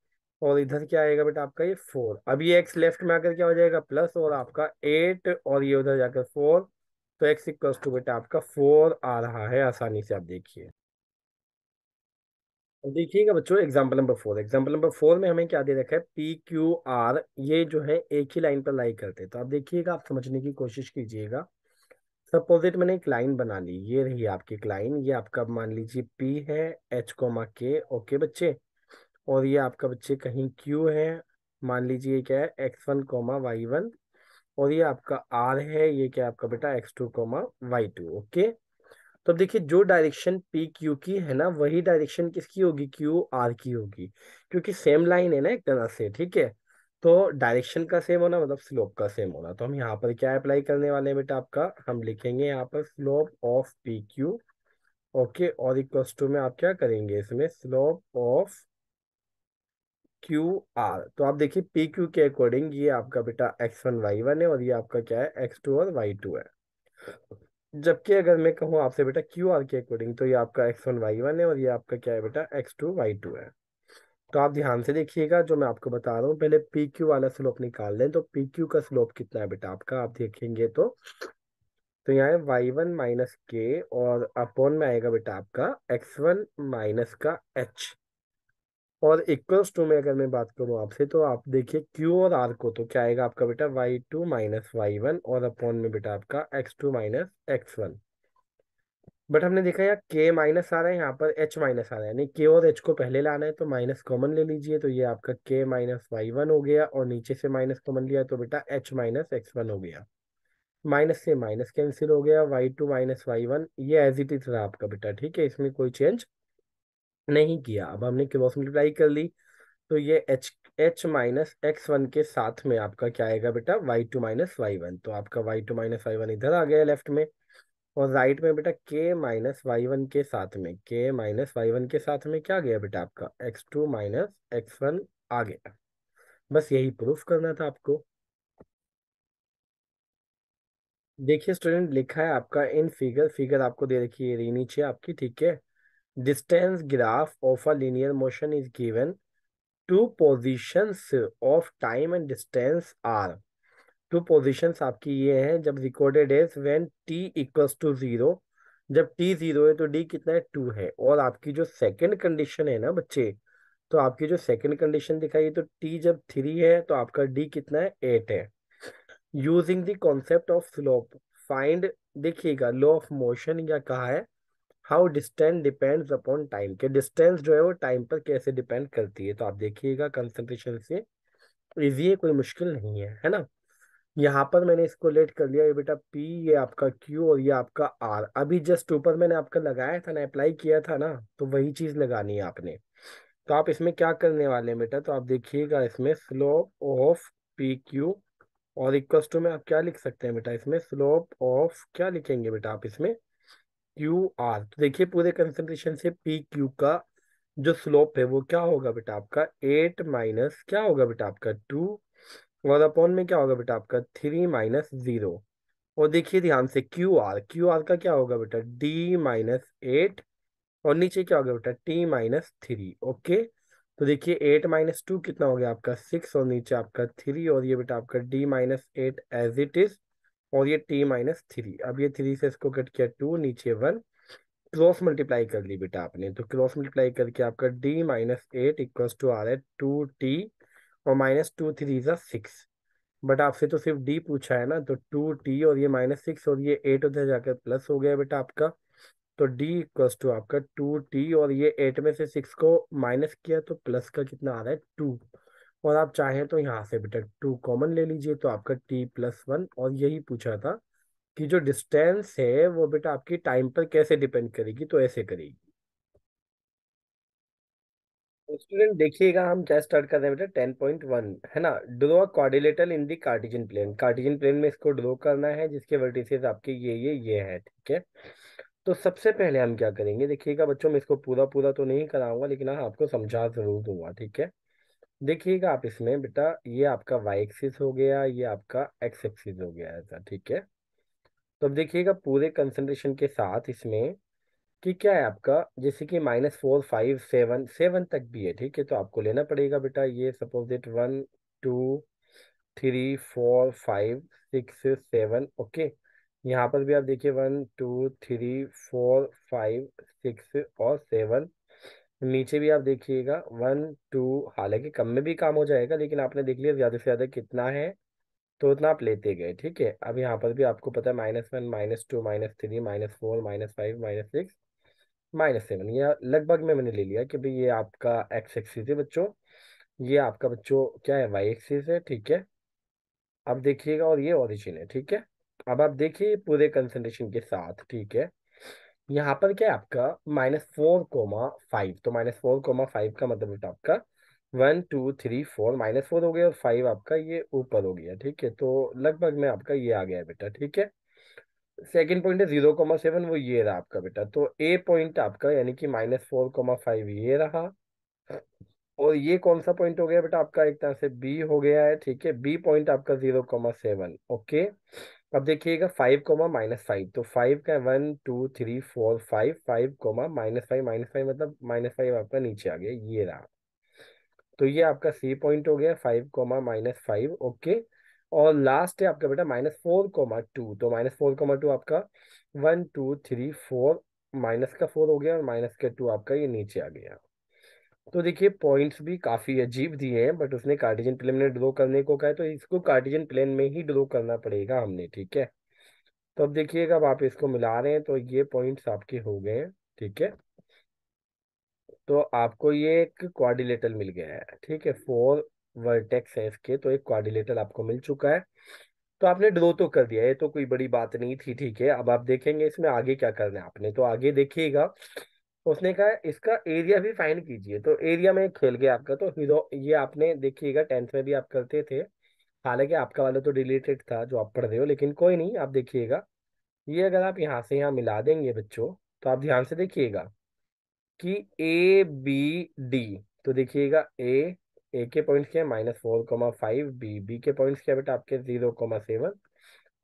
और इधर क्या आएगा बेटा आपका ये फोर अब ये एक्स लेफ्ट में आकर क्या हो जाएगा प्लस और आपका एट और ये उधर जाकर फोर तो एक्स इक्वल्स टू बेटा आपका फोर आ रहा है आसानी से आप देखिए देखिएगा बच्चों example number four example number four में हमें क्या दे रखा है पी क्यू आर ये जो है एक ही लाइन पर लाई करते तो आप देखिएगा आप समझने की कोशिश कीजिएगा सपोजिट मैंने एक लाइन बना ली ये रही आपकी एक लाइन ये आपका मान लीजिए पी है एच कोमा के ओके बच्चे और ये आपका बच्चे कहीं क्यू है मान लीजिए क्या है x one comma Y one और ये आपका आर है ये क्या आपका बेटा x two comma Y two okay तो अब देखिए जो डायरेक्शन पी क्यू की है ना वही डायरेक्शन किसकी होगी क्यू आर की होगी क्योंकि सेम लाइन है ना एक तरह से ठीक है तो डायरेक्शन का सेम होना मतलब स्लोप का सेम होना तो हम यहाँ पर क्या अप्लाई करने वाले हैं बेटा आपका हम लिखेंगे यहाँ पर slope of P Q okay और इक्वल टू में आप क्या करेंगे इसमें स्लोप ऑफ क्यू आर तो आप देखिए पी क्यू के अकॉर्डिंग ये आपका बेटा एक्स वन वाई वन है और ये आपका क्या है एक्स टू और वाई टू है जबकि अगर मैं कहूँ आपसे बेटा क्यू आर के अकॉर्डिंग तो ये आपका एक्स वन वाई वन है और ये आपका क्या है बेटा एक्स टू वाई टू है तो आप ध्यान से देखिएगा जो मैं आपको बता रहा हूँ पहले पी क्यू वाला स्लोप निकाल लें तो पी क्यू का स्लोप कितना है बेटा आपका आप देखेंगे तो तो यहाँ है वाई वन माइनस के और अपॉन में आएगा बेटा आपका एक्स वन माइनस का एच और इक्वल्स टू में अगर मैं बात करूँ आपसे तो आप देखिए क्यू और आर को तो क्या आएगा आपका बेटा Y two minus Y one और अपॉन में बेटा आपका x two minus x one but हमने देखा यार के माइनस आ रहा है यहाँ पर एच माइनस आ रहा है यानी के और एच को पहले लाना है तो माइनस कॉमन ले लीजिए तो ये आपका के माइनस वाई वन हो गया और नीचे से माइनस कॉमन लिया तो बेटा एच माइनस एक्स वन हो गया माइनस से माइनस कैंसिल हो गया y two minus Y one ये एज इट इज रहा आपका बेटा ठीक है इसमें कोई चेंज नहीं किया अब हमने क्रॉस मल्टीप्लाई कर ली तो ये h h minus x one के साथ में आपका क्या आएगा बेटा Y two minus Y one तो आपका Y two minus Y one इधर आ गया लेफ्ट में और राइट में बेटा के माइनस वाई वन के साथ में के माइनस वाई वन के साथ में क्या गया बेटा आपका x two minus x one आ गया बस यही प्रूफ करना था आपको देखिए स्टूडेंट लिखा है आपका इन फिगर फिगर आपको दे रखी है नीचे आपकी ठीक है distance graph of a linear motion is given to position of time and distance are to position आपकी ये है जब recorded is when t equals to zero जब टी जीरो है तो डी कितना है टू है और आपकी जो सेकंड कंडीशन है ना बच्चे तो आपकी जो सेकंड कंडीशन दिखाई तो टी जब थ्री है तो आपका डी कितना है एट है using the concept of slope find देखिएगा लॉ ऑफ मोशन या कहा है how distance depends upon time के डिस्टेंस जो है वो टाइम पर कैसे डिपेंड करती है तो आप देखिएगा कंसेंट्रेशन से इजी है कोई मुश्किल नहीं है है ना यहाँ पर मैंने इसको लेट कर लिया ये बेटा पी ये आपका क्यू और ये आपका आर अभी जस्ट ऊपर मैंने आपका लगाया था ना अप्लाई किया था ना तो वही चीज लगानी है आपने तो आप इसमें क्या करने वाले हैं बेटा तो आप देखिएगा इसमें स्लोप ऑफ पी क्यू और इक्वस टू में आप क्या लिख सकते हैं बेटा इसमें स्लोप ऑफ क्या लिखेंगे बेटा आप इसमें क्यू आर तो देखिए पूरे कंसेंट्रेशन से पी क्यू का जो स्लोप है वो क्या होगा बेटा आपका एट माइनस क्या होगा बेटा आपका टू वन में क्या होगा बेटा आपका थ्री माइनस जीरो और देखिए ध्यान से क्यू आर क्यू आर का क्या होगा बेटा डी माइनस एट और नीचे क्या होगा बेटा टी माइनस थ्री ओके तो देखिए एट माइनस टू कितना हो गया आपका सिक्स और नीचे आपका थ्री और ये बेटा आपका d minus eight as it is और ये टी माइनस थ्री अब ये थ्री से इसको कट किया टू नीचे वन क्रॉस मल्टीप्लाई कर ली बेटा आपने तो क्रॉस मल्टीप्लाई करके आपका d minus eight equal to आ रहा है टू टी और माइनस टू थ्री ज़ा सिक्स बट आपसे तो सिर्फ डी पूछा है ना तो टू टी और ये माइनस सिक्स और ये एट उधर जाकर प्लस हो गया बेटा आपका तो डी इक्वल टू आपका टू टी और ये एट में से सिक्स को माइनस किया तो प्लस का कितना आ रहा है टू और आप चाहें तो यहाँ से बेटा टू कॉमन ले लीजिए तो आपका टी प्लस वन और यही पूछा था कि जो डिस्टेंस है वो बेटा आपकी टाइम पर कैसे डिपेंड करेगी तो ऐसे करेगी स्टूडेंट देखिएगा हम क्या स्टार्ट कर रहे हैं बेटा टेन पॉइंट वन है ना draw a quadrilateral in the cartesian plane cartesian plane में इसको ड्रो करना है जिसके वर्टिसेस आपके ये ये ये है ठीक है तो सबसे पहले हम क्या करेंगे देखिएगा बच्चों मैं इसको पूरा पूरा तो नहीं कराऊंगा लेकिन हाँ आपको समझा जरूर दूंगा ठीक है देखिएगा आप इसमें बेटा ये आपका वाई एक्सिस हो गया ये आपका एक्स एक्सिस हो गया ऐसा ठीक है तो अब देखिएगा पूरे कंसंट्रेशन के साथ इसमें कि क्या है आपका जैसे कि minus four five seven seven तक भी है ठीक है तो आपको लेना पड़ेगा बेटा ये suppose it one two three four five six seven okay यहाँ पर भी आप देखिए one two three four five six और सेवन नीचे भी आप देखिएगा वन टू हालांकि कम में भी काम हो जाएगा लेकिन आपने देख लिया ज़्यादा से ज़्यादा कितना है तो उतना आप लेते गए ठीक है अब यहाँ पर भी आपको पता है minus one minus two minus three minus four minus five minus six minus seven ये लगभग में मैंने ले लिया कि भाई ये आपका एक्स एक्सिस है बच्चों ये आपका बच्चों क्या है वाई एक्सिस है ठीक है अब देखिएगा और ये ऑरिजिन है ठीक है अब आप देखिए पूरे कंसनट्रेशन के साथ ठीक है यहाँ पर क्या है आपका माइनस फोर कोमा फाइव तो माइनस फोर कोमा फाइव का मतलब बेटा आपका one two three four minus four हो गया और फाइव आपका ये ऊपर हो गया ठीक है तो लगभग में आपका ये आ गया बेटा ठीक है सेकेंड पॉइंट है जीरो कॉमा सेवन वो ये रहा आपका बेटा तो ए पॉइंट आपका यानी कि माइनस फोर कॉमा फाइव ये रहा और ये कौन सा पॉइंट हो गया बेटा आपका एक तरह से बी हो गया है ठीक है बी पॉइंट आपका जीरो कॉमा सेवन ओके अब देखिएगा फाइव कॉमा माइनस फाइव तो फाइव का one two three four five five comma minus five minus five मतलब माइनस फाइव आपका नीचे आ गया ये रहा तो ये आपका सी पॉइंट हो गया five comma minus five okay और लास्ट है आपका बेटा माइनस फोर कोमा टू तो माइनस फोर कोमा टू आपका one two three four minus का फोर हो गया और माइनस का टू आपका ये नीचे आ गया तो देखिए पॉइंट्स भी काफ़ी अजीब दिए हैं बट उसने कार्टिजन प्लेन में ड्रॉ करने को कहा है तो इसको कार्टिजन प्लेन में ही ड्रॉ करना पड़ेगा हमने ठीक है तो अब देखिएगा अब आप इसको मिला रहे हैं तो ये पॉइंट्स आपके हो गए हैं ठीक है तो आपको ये एक क्वारिलेटर मिल गया है ठीक है फोर वर्टेक्स है इसके तो एक क्वारिलेटर आपको मिल चुका है तो आपने ड्रो तो कर दिया ये तो कोई बड़ी बात नहीं थी ठीक है अब आप देखेंगे इसमें आगे क्या करना है आपने तो आगे देखिएगा उसने कहा इसका एरिया भी फाइन कीजिए तो एरिया में खेल गया आपका तो हीरो ये आपने देखिएगा टेंथ में भी आप करते थे हालांकि आपका वाला तो रिलेटेड था जो आप पढ़ रहे हो लेकिन कोई नहीं आप देखिएगा ये अगर आप यहाँ से यहाँ मिला देंगे बच्चों तो आप ध्यान से देखिएगा कि ए बी डी तो देखिएगा ए ए के पॉइंट्स क्या है minus four comma five B B के पॉइंट्स क्या बेटा आपके जीरो कॉमा सेवन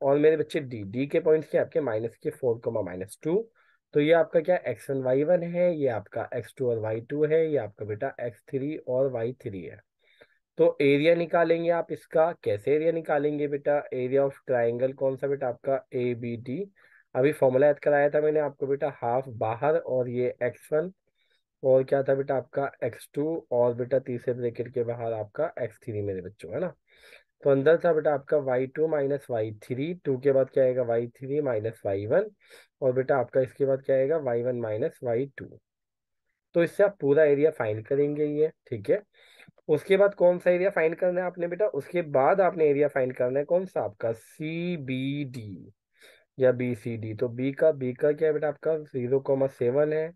और मेरे बच्चे डी डी के पॉइंट्स क्या आपके माइनस के फोर कॉमा माइनस टू तो ये आपका क्या एक्स वन वाई वन है ये आपका एक्स टू और वाई टू है ये आपका बेटा एक्स थ्री और वाई थ्री है तो एरिया निकालेंगे आप इसका कैसे एरिया निकालेंगे बेटा एरिया ऑफ ट्राइंगल कौन सा बेटा आपका ए बी डी अभी फॉर्मूला याद कराया था मैंने आपको बेटा हाफ बाहर और ये एक्स वन और क्या था बेटा आपका एक्स टू और बेटा तीसरे ब्रेकेट के बाहर आपका एक्स थ्री मेरे बच्चों है ना तो अंदर था बेटा आपका Y two minus Y three two के बाद क्या आएगा Y three minus Y one और बेटा आपका इसके बाद क्या आएगा Y one minus Y two तो इससे आप पूरा एरिया फाइंड करेंगे ये ठीक है उसके बाद कौन सा एरिया फाइंड करना है आपने बेटा उसके बाद आपने एरिया फाइंड करना है कौन सा आपका सी बी डी या बी सी डी तो बी का बी का क्या है बेटा आपका जीरो कॉमा सेवन है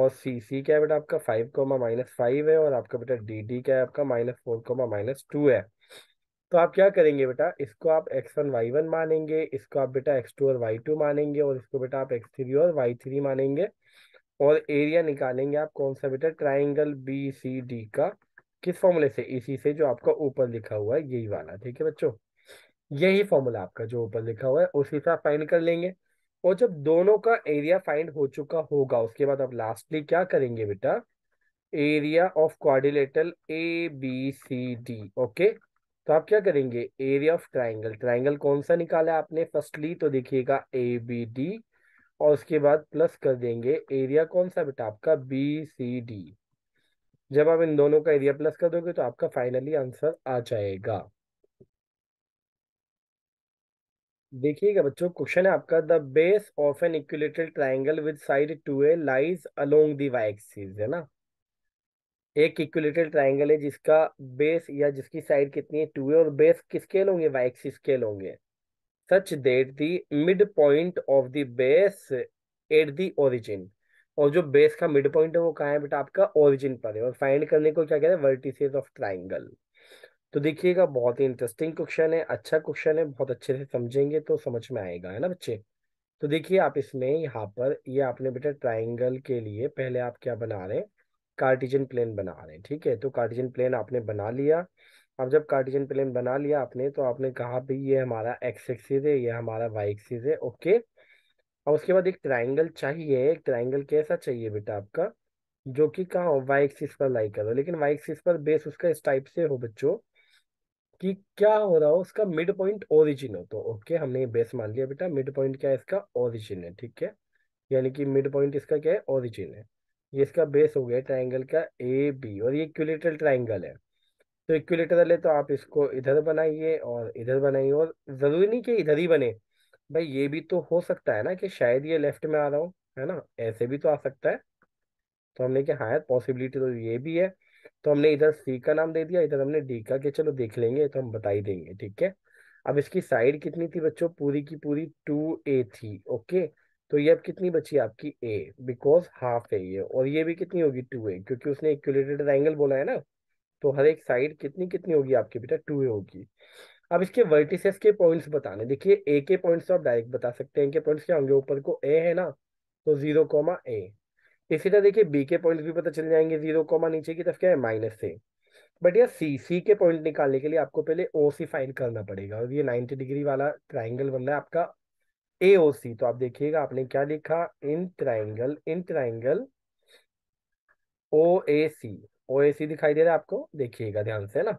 और सी सी क्या है बेटा आपका फाइव कोमा माइनस फाइव है और आपका बेटा डी डी क्या है आपका minus four comma minus two है तो आप क्या करेंगे बेटा इसको आप एक्स वन वाई वन मानेंगे इसको आप बेटा एक्स टू और वाई टू मानेंगे और इसको बेटा आप एक्स थ्री और वाई थ्री मानेंगे और एरिया निकालेंगे आप कौन सा बेटा ट्राइंगल बी सी डी का किस फॉर्मूले से इसी से जो आपका ऊपर लिखा हुआ है यही वाला ठीक है बच्चों यही फॉर्मूला आपका जो ऊपर लिखा हुआ है उसी से आप फाइंड कर लेंगे और जब दोनों का एरिया फाइंड हो चुका होगा उसके बाद आप लास्टली क्या करेंगे बेटा area of quadrilateral A B C D okay तो आप क्या करेंगे एरिया ऑफ ट्राइंगल ट्राइंगल कौन सा निकाला आपने फर्स्टली तो देखिएगा ए बी डी और उसके बाद प्लस कर देंगे एरिया कौन सा बेटा आपका बी सी डी जब आप इन दोनों का एरिया प्लस कर दोगे तो आपका फाइनली आंसर आ जाएगा देखिएगा बच्चों क्वेश्चन है आपका the base of an equilateral triangle with side two A lies along the axis है ना एक इक्विलेटरल ट्राइंगल है जिसका बेस या जिसकी साइड कितनी है टू ए और बेस किसके होंगे वाई के लोंगे such that the mid point of the base at the origin और जो बेस का मिड पॉइंट है वो कहाँ है बेटा आपका ओरिजिन पर है और फाइंड करने को क्या कहते हैं वर्टिसेस ऑफ ट्राइंगल तो देखिएगा बहुत ही इंटरेस्टिंग क्वेश्चन है अच्छा क्वेश्चन है बहुत अच्छे से समझेंगे तो समझ में आएगा है ना बच्चे तो देखिए आप इसमें यहाँ पर ये आपने बेटा ट्राइंगल के लिए पहले आप क्या बना रहे हैं कार्टिजन प्लेन बना रहे हैं ठीक है तो कार्टिजन प्लेन आपने बना लिया अब जब कार्टिजन प्लेन बना लिया आपने तो आपने कहा भी ये हमारा एक्स एक्सिस है ये हमारा वाई एक्सिस है ओके और उसके बाद एक ट्राइंगल चाहिए एक ट्राइंगल कैसा चाहिए बेटा आपका जो कि कहाँ वाई एक्सिस पर लाइक करो लेकिन वाई एक्सिस पर बेस उसका इस टाइप से हो बच्चों कि क्या हो रहा हो उसका मिड पॉइंट ओरिजिन हो तो ओके हमने ये बेस मान लिया बेटा मिड पॉइंट क्या है इसका ओरिजिन है ठीक है यानी कि मिड पॉइंट इसका क्या है ओरिजिन है ये इसका बेस हो गया ट्राइंगल का ए बी और ये इक्विलेटरल ट्राइंगल है तो इक्विलेटरल है तो आप इसको इधर बनाइए और इधर बनाइए और ज़रूरी नहीं कि इधर ही बने भाई ये भी तो हो सकता है ना कि शायद ये लेफ्ट में आ रहा हो है ना ऐसे भी तो आ सकता है तो हमने क्या हायर पॉसिबिलिटी तो ये भी है तो हमने इधर सी का नाम दे दिया इधर हमने डी का के चलो देख लेंगे तो हम बता ही देंगे ठीक है अब इसकी साइड कितनी थी बच्चों पूरी की पूरी टू ए थी ओके तो ये अब कितनी बची आपकी ए बिकॉज हाफ है ये और ये भी कितनी होगी टू ए क्योंकि उसने इक्यूलेटेड एंगल बोला है ना तो हर एक साइड कितनी कितनी होगी आपके बेटा टू ए होगी अब इसके वर्टिसेस के पॉइंट्स बताने देखिए ए के पॉइंट्स तो आप डायरेक्ट बता सकते हैं इनके पॉइंट्स क्या होंगे ऊपर को ए है ना तो जीरो कॉमा ए इसी तरह देखिए बी के पॉइंट भी पता चल जाएंगे जीरो कॉमा नीचे की तरफ क्या है माइनस से बट यार सी सी के पॉइंट निकालने के लिए आपको पहले ओ सी फाइंड करना पड़ेगा और ये नाइन्टी डिग्री वाला ट्राइंगल बन रहा है आपका ए ओ सी तो आप देखिएगा आपने क्या लिखा in triangle in triangle O ए सी ओ ए सी दिखाई दे रहा है आपको देखिएगा ध्यान से है ना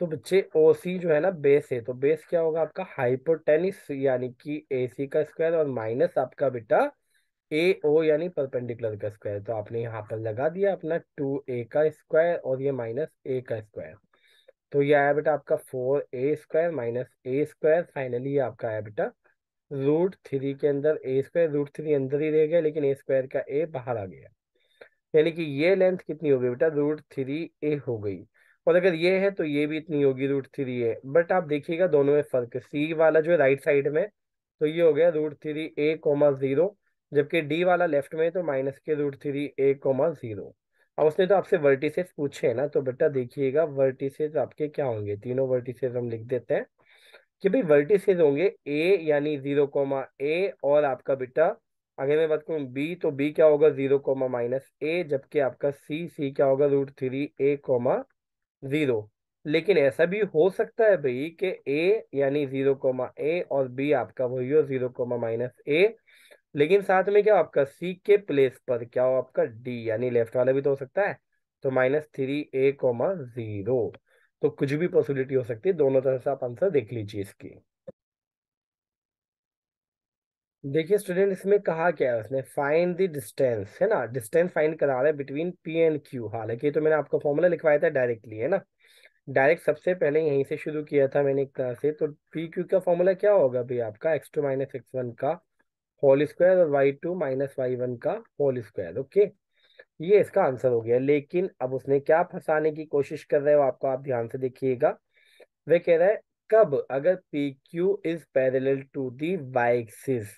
तो बच्चे ओ सी जो है ना बेस है तो बेस क्या होगा आपका हाइपोटेनिस यानी कि ए सी का स्क्वायर और माइनस आपका बेटा ए ओ यानी परपेंडिकुलर का स्क्वायर तो आपने यहाँ पर लगा दिया अपना टू ए का स्क्वायर और ये माइनस ए का स्क्वायर तो ये आया बेटा आपका four A square minus A square finally ये आपका आया बेटा रूट थ्री के अंदर ए स्क्वायर रूट थ्री अंदर ही रह गया लेकिन ए स्क्वायर का ए बाहर आ गया यानी कि ये लेंथ कितनी होगी बेटा रूट थ्री ए हो गई और अगर ये है तो ये भी इतनी होगी रूट थ्री ए बट आप देखिएगा दोनों में फर्क सी वाला जो है राइट साइड में तो ये हो गया root three A comma zero जबकि डी वाला लेफ्ट में तो माइनस के root three A comma zero अब उसने तो आपसे वर्टिसेस पूछे हैं ना तो बेटा देखिएगा वर्टिसेस आपके क्या होंगे तीनों वर्टिसेस हम लिख देते हैं कि भाई वर्टिसेस होंगे ए यानी जीरो कोमा ए और आपका बेटा अगर मैं बात करूँ बी तो बी क्या होगा जीरो कोमा माइनस ए जबकि आपका सी सी क्या होगा root three A comma zero लेकिन ऐसा भी हो सकता है भाई कि ए यानी जीरो कोमा ए और बी आपका वही हो जीरो कोमा माइनस ए लेकिन साथ में क्या हो आपका सी के प्लेस पर क्या हो आपका डी यानी लेफ्ट वाला भी तो हो सकता है तो minus three A comma zero तो कुछ भी पॉसिबिलिटी हो सकती है दोनों तरह से आप आंसर देख लीजिए इसकी देखिए स्टूडेंट इसमें कहा क्या है उसने फाइंड द डिस्टेंस है ना डिस्टेंस फाइंड करा रहा है बिटवीन पी एंड क्यू हालांकि तो मैंने आपको फॉर्मूला लिखवाया था डायरेक्टली है ना डायरेक्ट सबसे पहले यहीं से शुरू किया था मैंने क्लास से तो पी क्यू का फॉर्मूला क्या होगा भाई आपका x two minus x one का होल स्क्वायर और Y two minus Y one का होल स्क्वायर ओके ये इसका आंसर हो गया लेकिन अब उसने क्या फंसाने की कोशिश कर रहे हो आपको आप ध्यान से देखिएगा वे कह रहा है कब अगर P Q is parallel to the Y axis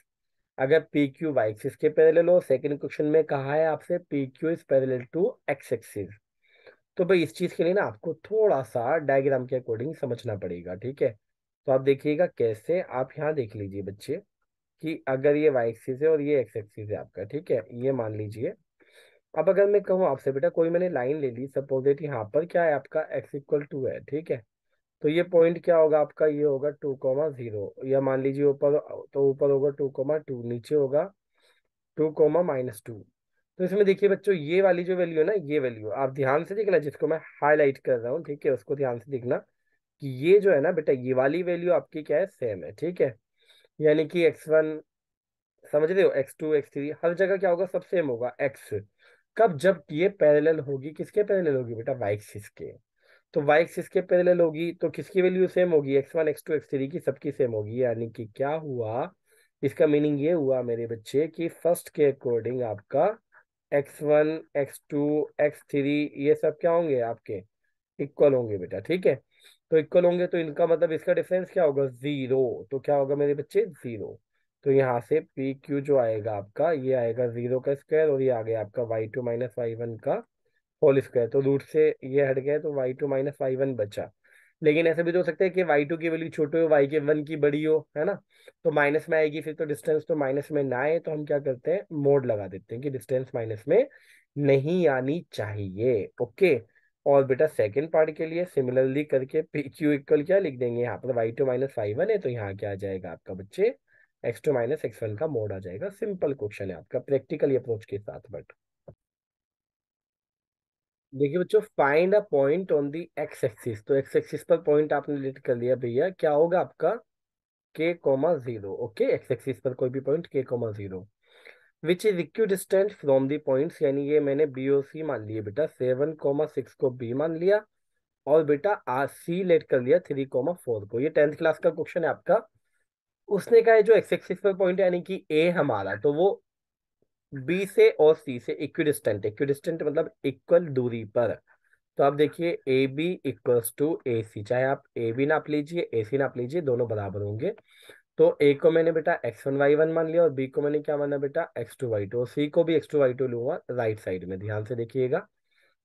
अगर पी क्यू वाइक्सिस के पैरल हो सेकेंड क्वेश्चन में कहा है आपसे P Q is parallel to X axis तो भाई इस चीज के लिए ना आपको थोड़ा सा डायग्राम के अकॉर्डिंग समझना पड़ेगा ठीक है तो आप देखिएगा कैसे आप यहाँ देख लीजिए बच्चे कि अगर ये वाई एक्सिस है और ये एक्स एक्सिस है आपका ठीक है ये मान लीजिए अब अगर मैं कहूँ आपसे बेटा कोई मैंने लाइन ले ली सपोज यहाँ पर क्या है आपका एक्स इक्वल टू है ठीक है तो ये पॉइंट क्या होगा आपका ये होगा टू कॉमा जीरो या मान लीजिए ऊपर तो ऊपर होगा टू कॉमा टू नीचे होगा टू कॉमा माइनस टू तो इसमें देखिए बच्चों ये वाली जो वैल्यू है ना ये वैल्यू आप ध्यान से देखना जिसको मैं हाईलाइट कर रहा हूँ ठीक है उसको ध्यान से देखना कि ये जो है ना बेटा ये वाली वैल्यू आपकी क्या है सेम है ठीक है यानी कि एक्स वन समझ रहे हो एक्स टू एक्स थ्री हर जगह क्या होगा सब सेम होगा एक्स कब जब ये पैरेलल होगी किसके पैरेलल होगी बेटा वाइक्सिस के तो वाइक्सिस के पैरेलल होगी तो किसकी वैल्यू सेम होगी X one X two X three की सबकी सेम होगी यानी कि क्या हुआ इसका मीनिंग ये हुआ मेरे बच्चे कि फर्स्ट के अकॉर्डिंग आपका x one X two X three ये सब क्या होंगे आपके इक्वल होंगे बेटा ठीक है तो इक्वल होंगे तो इनका मतलब इसका डिफरेंस क्या होगा जीरो तो क्या होगा मेरे बच्चे जीरो तो यहाँ से पी क्यू जो आएगा आपका ये आएगा जीरो का स्क्वायर और ये आ गया आपका Y two minus Y one का होल स्क्वायर तो रूट से ये हट गया तो Y two minus Y one बचा लेकिन ऐसा भी तो हो सकता है कि वाई टू की वैल्यू छोटी हो वाई के वन की बड़ी हो है ना तो माइनस में आएगी फिर तो डिस्टेंस तो माइनस में ना आए तो हम क्या करते हैं मोड लगा देते हैं कि डिस्टेंस माइनस में नहीं आनी चाहिए ओके और बेटा सेकेंड पार्ट के लिए सिमिलरली करके पी क्यू इक्वल क्या लिख देंगे यहाँ पर Y two minus Y one है तो यहाँ क्या आ जाएगा आपका बच्चे x two minus x one का मोड आ जाएगा सिंपल क्वेश्चन है आपका प्रैक्टिकली अप्रोच के साथ बट देखिए बच्चों find a point on the X axis तो एक्स एक्सिस पर पॉइंट आपने लेट कर लिया भैया क्या होगा आपका K comma zero okay X axis पर कोई भी point K comma zero which is equidistance from the point यानी ये मैंने बी ओ सी मान लिया बेटा सेवन कोमा सिक्स को बी मान लिया और बेटा आर सी लेट कर लिया थ्री कोमा फोर को ये टेंथ क्लास का क्वेश्चन है आपका उसने कहा है जो एक्स एक्सिस पर पॉइंट यानी कि ए हमारा तो वो बी से और सी से इक्व डिस्टेंट इक्व डिस्टेंट मतलब इक्वल दूरी पर तो आप देखिए A B equals to A C चाहे आप ए बी नाप लीजिए ए सी नाप लीजिए दोनों बराबर होंगे तो ए को मैंने बेटा एक्स वन वाई वन मान लिया और बी को मैंने क्या माना बेटा एक्स टू वाई टू और सी को भी एक्स टू वाई टू लूंगा राइट साइड में ध्यान से देखिएगा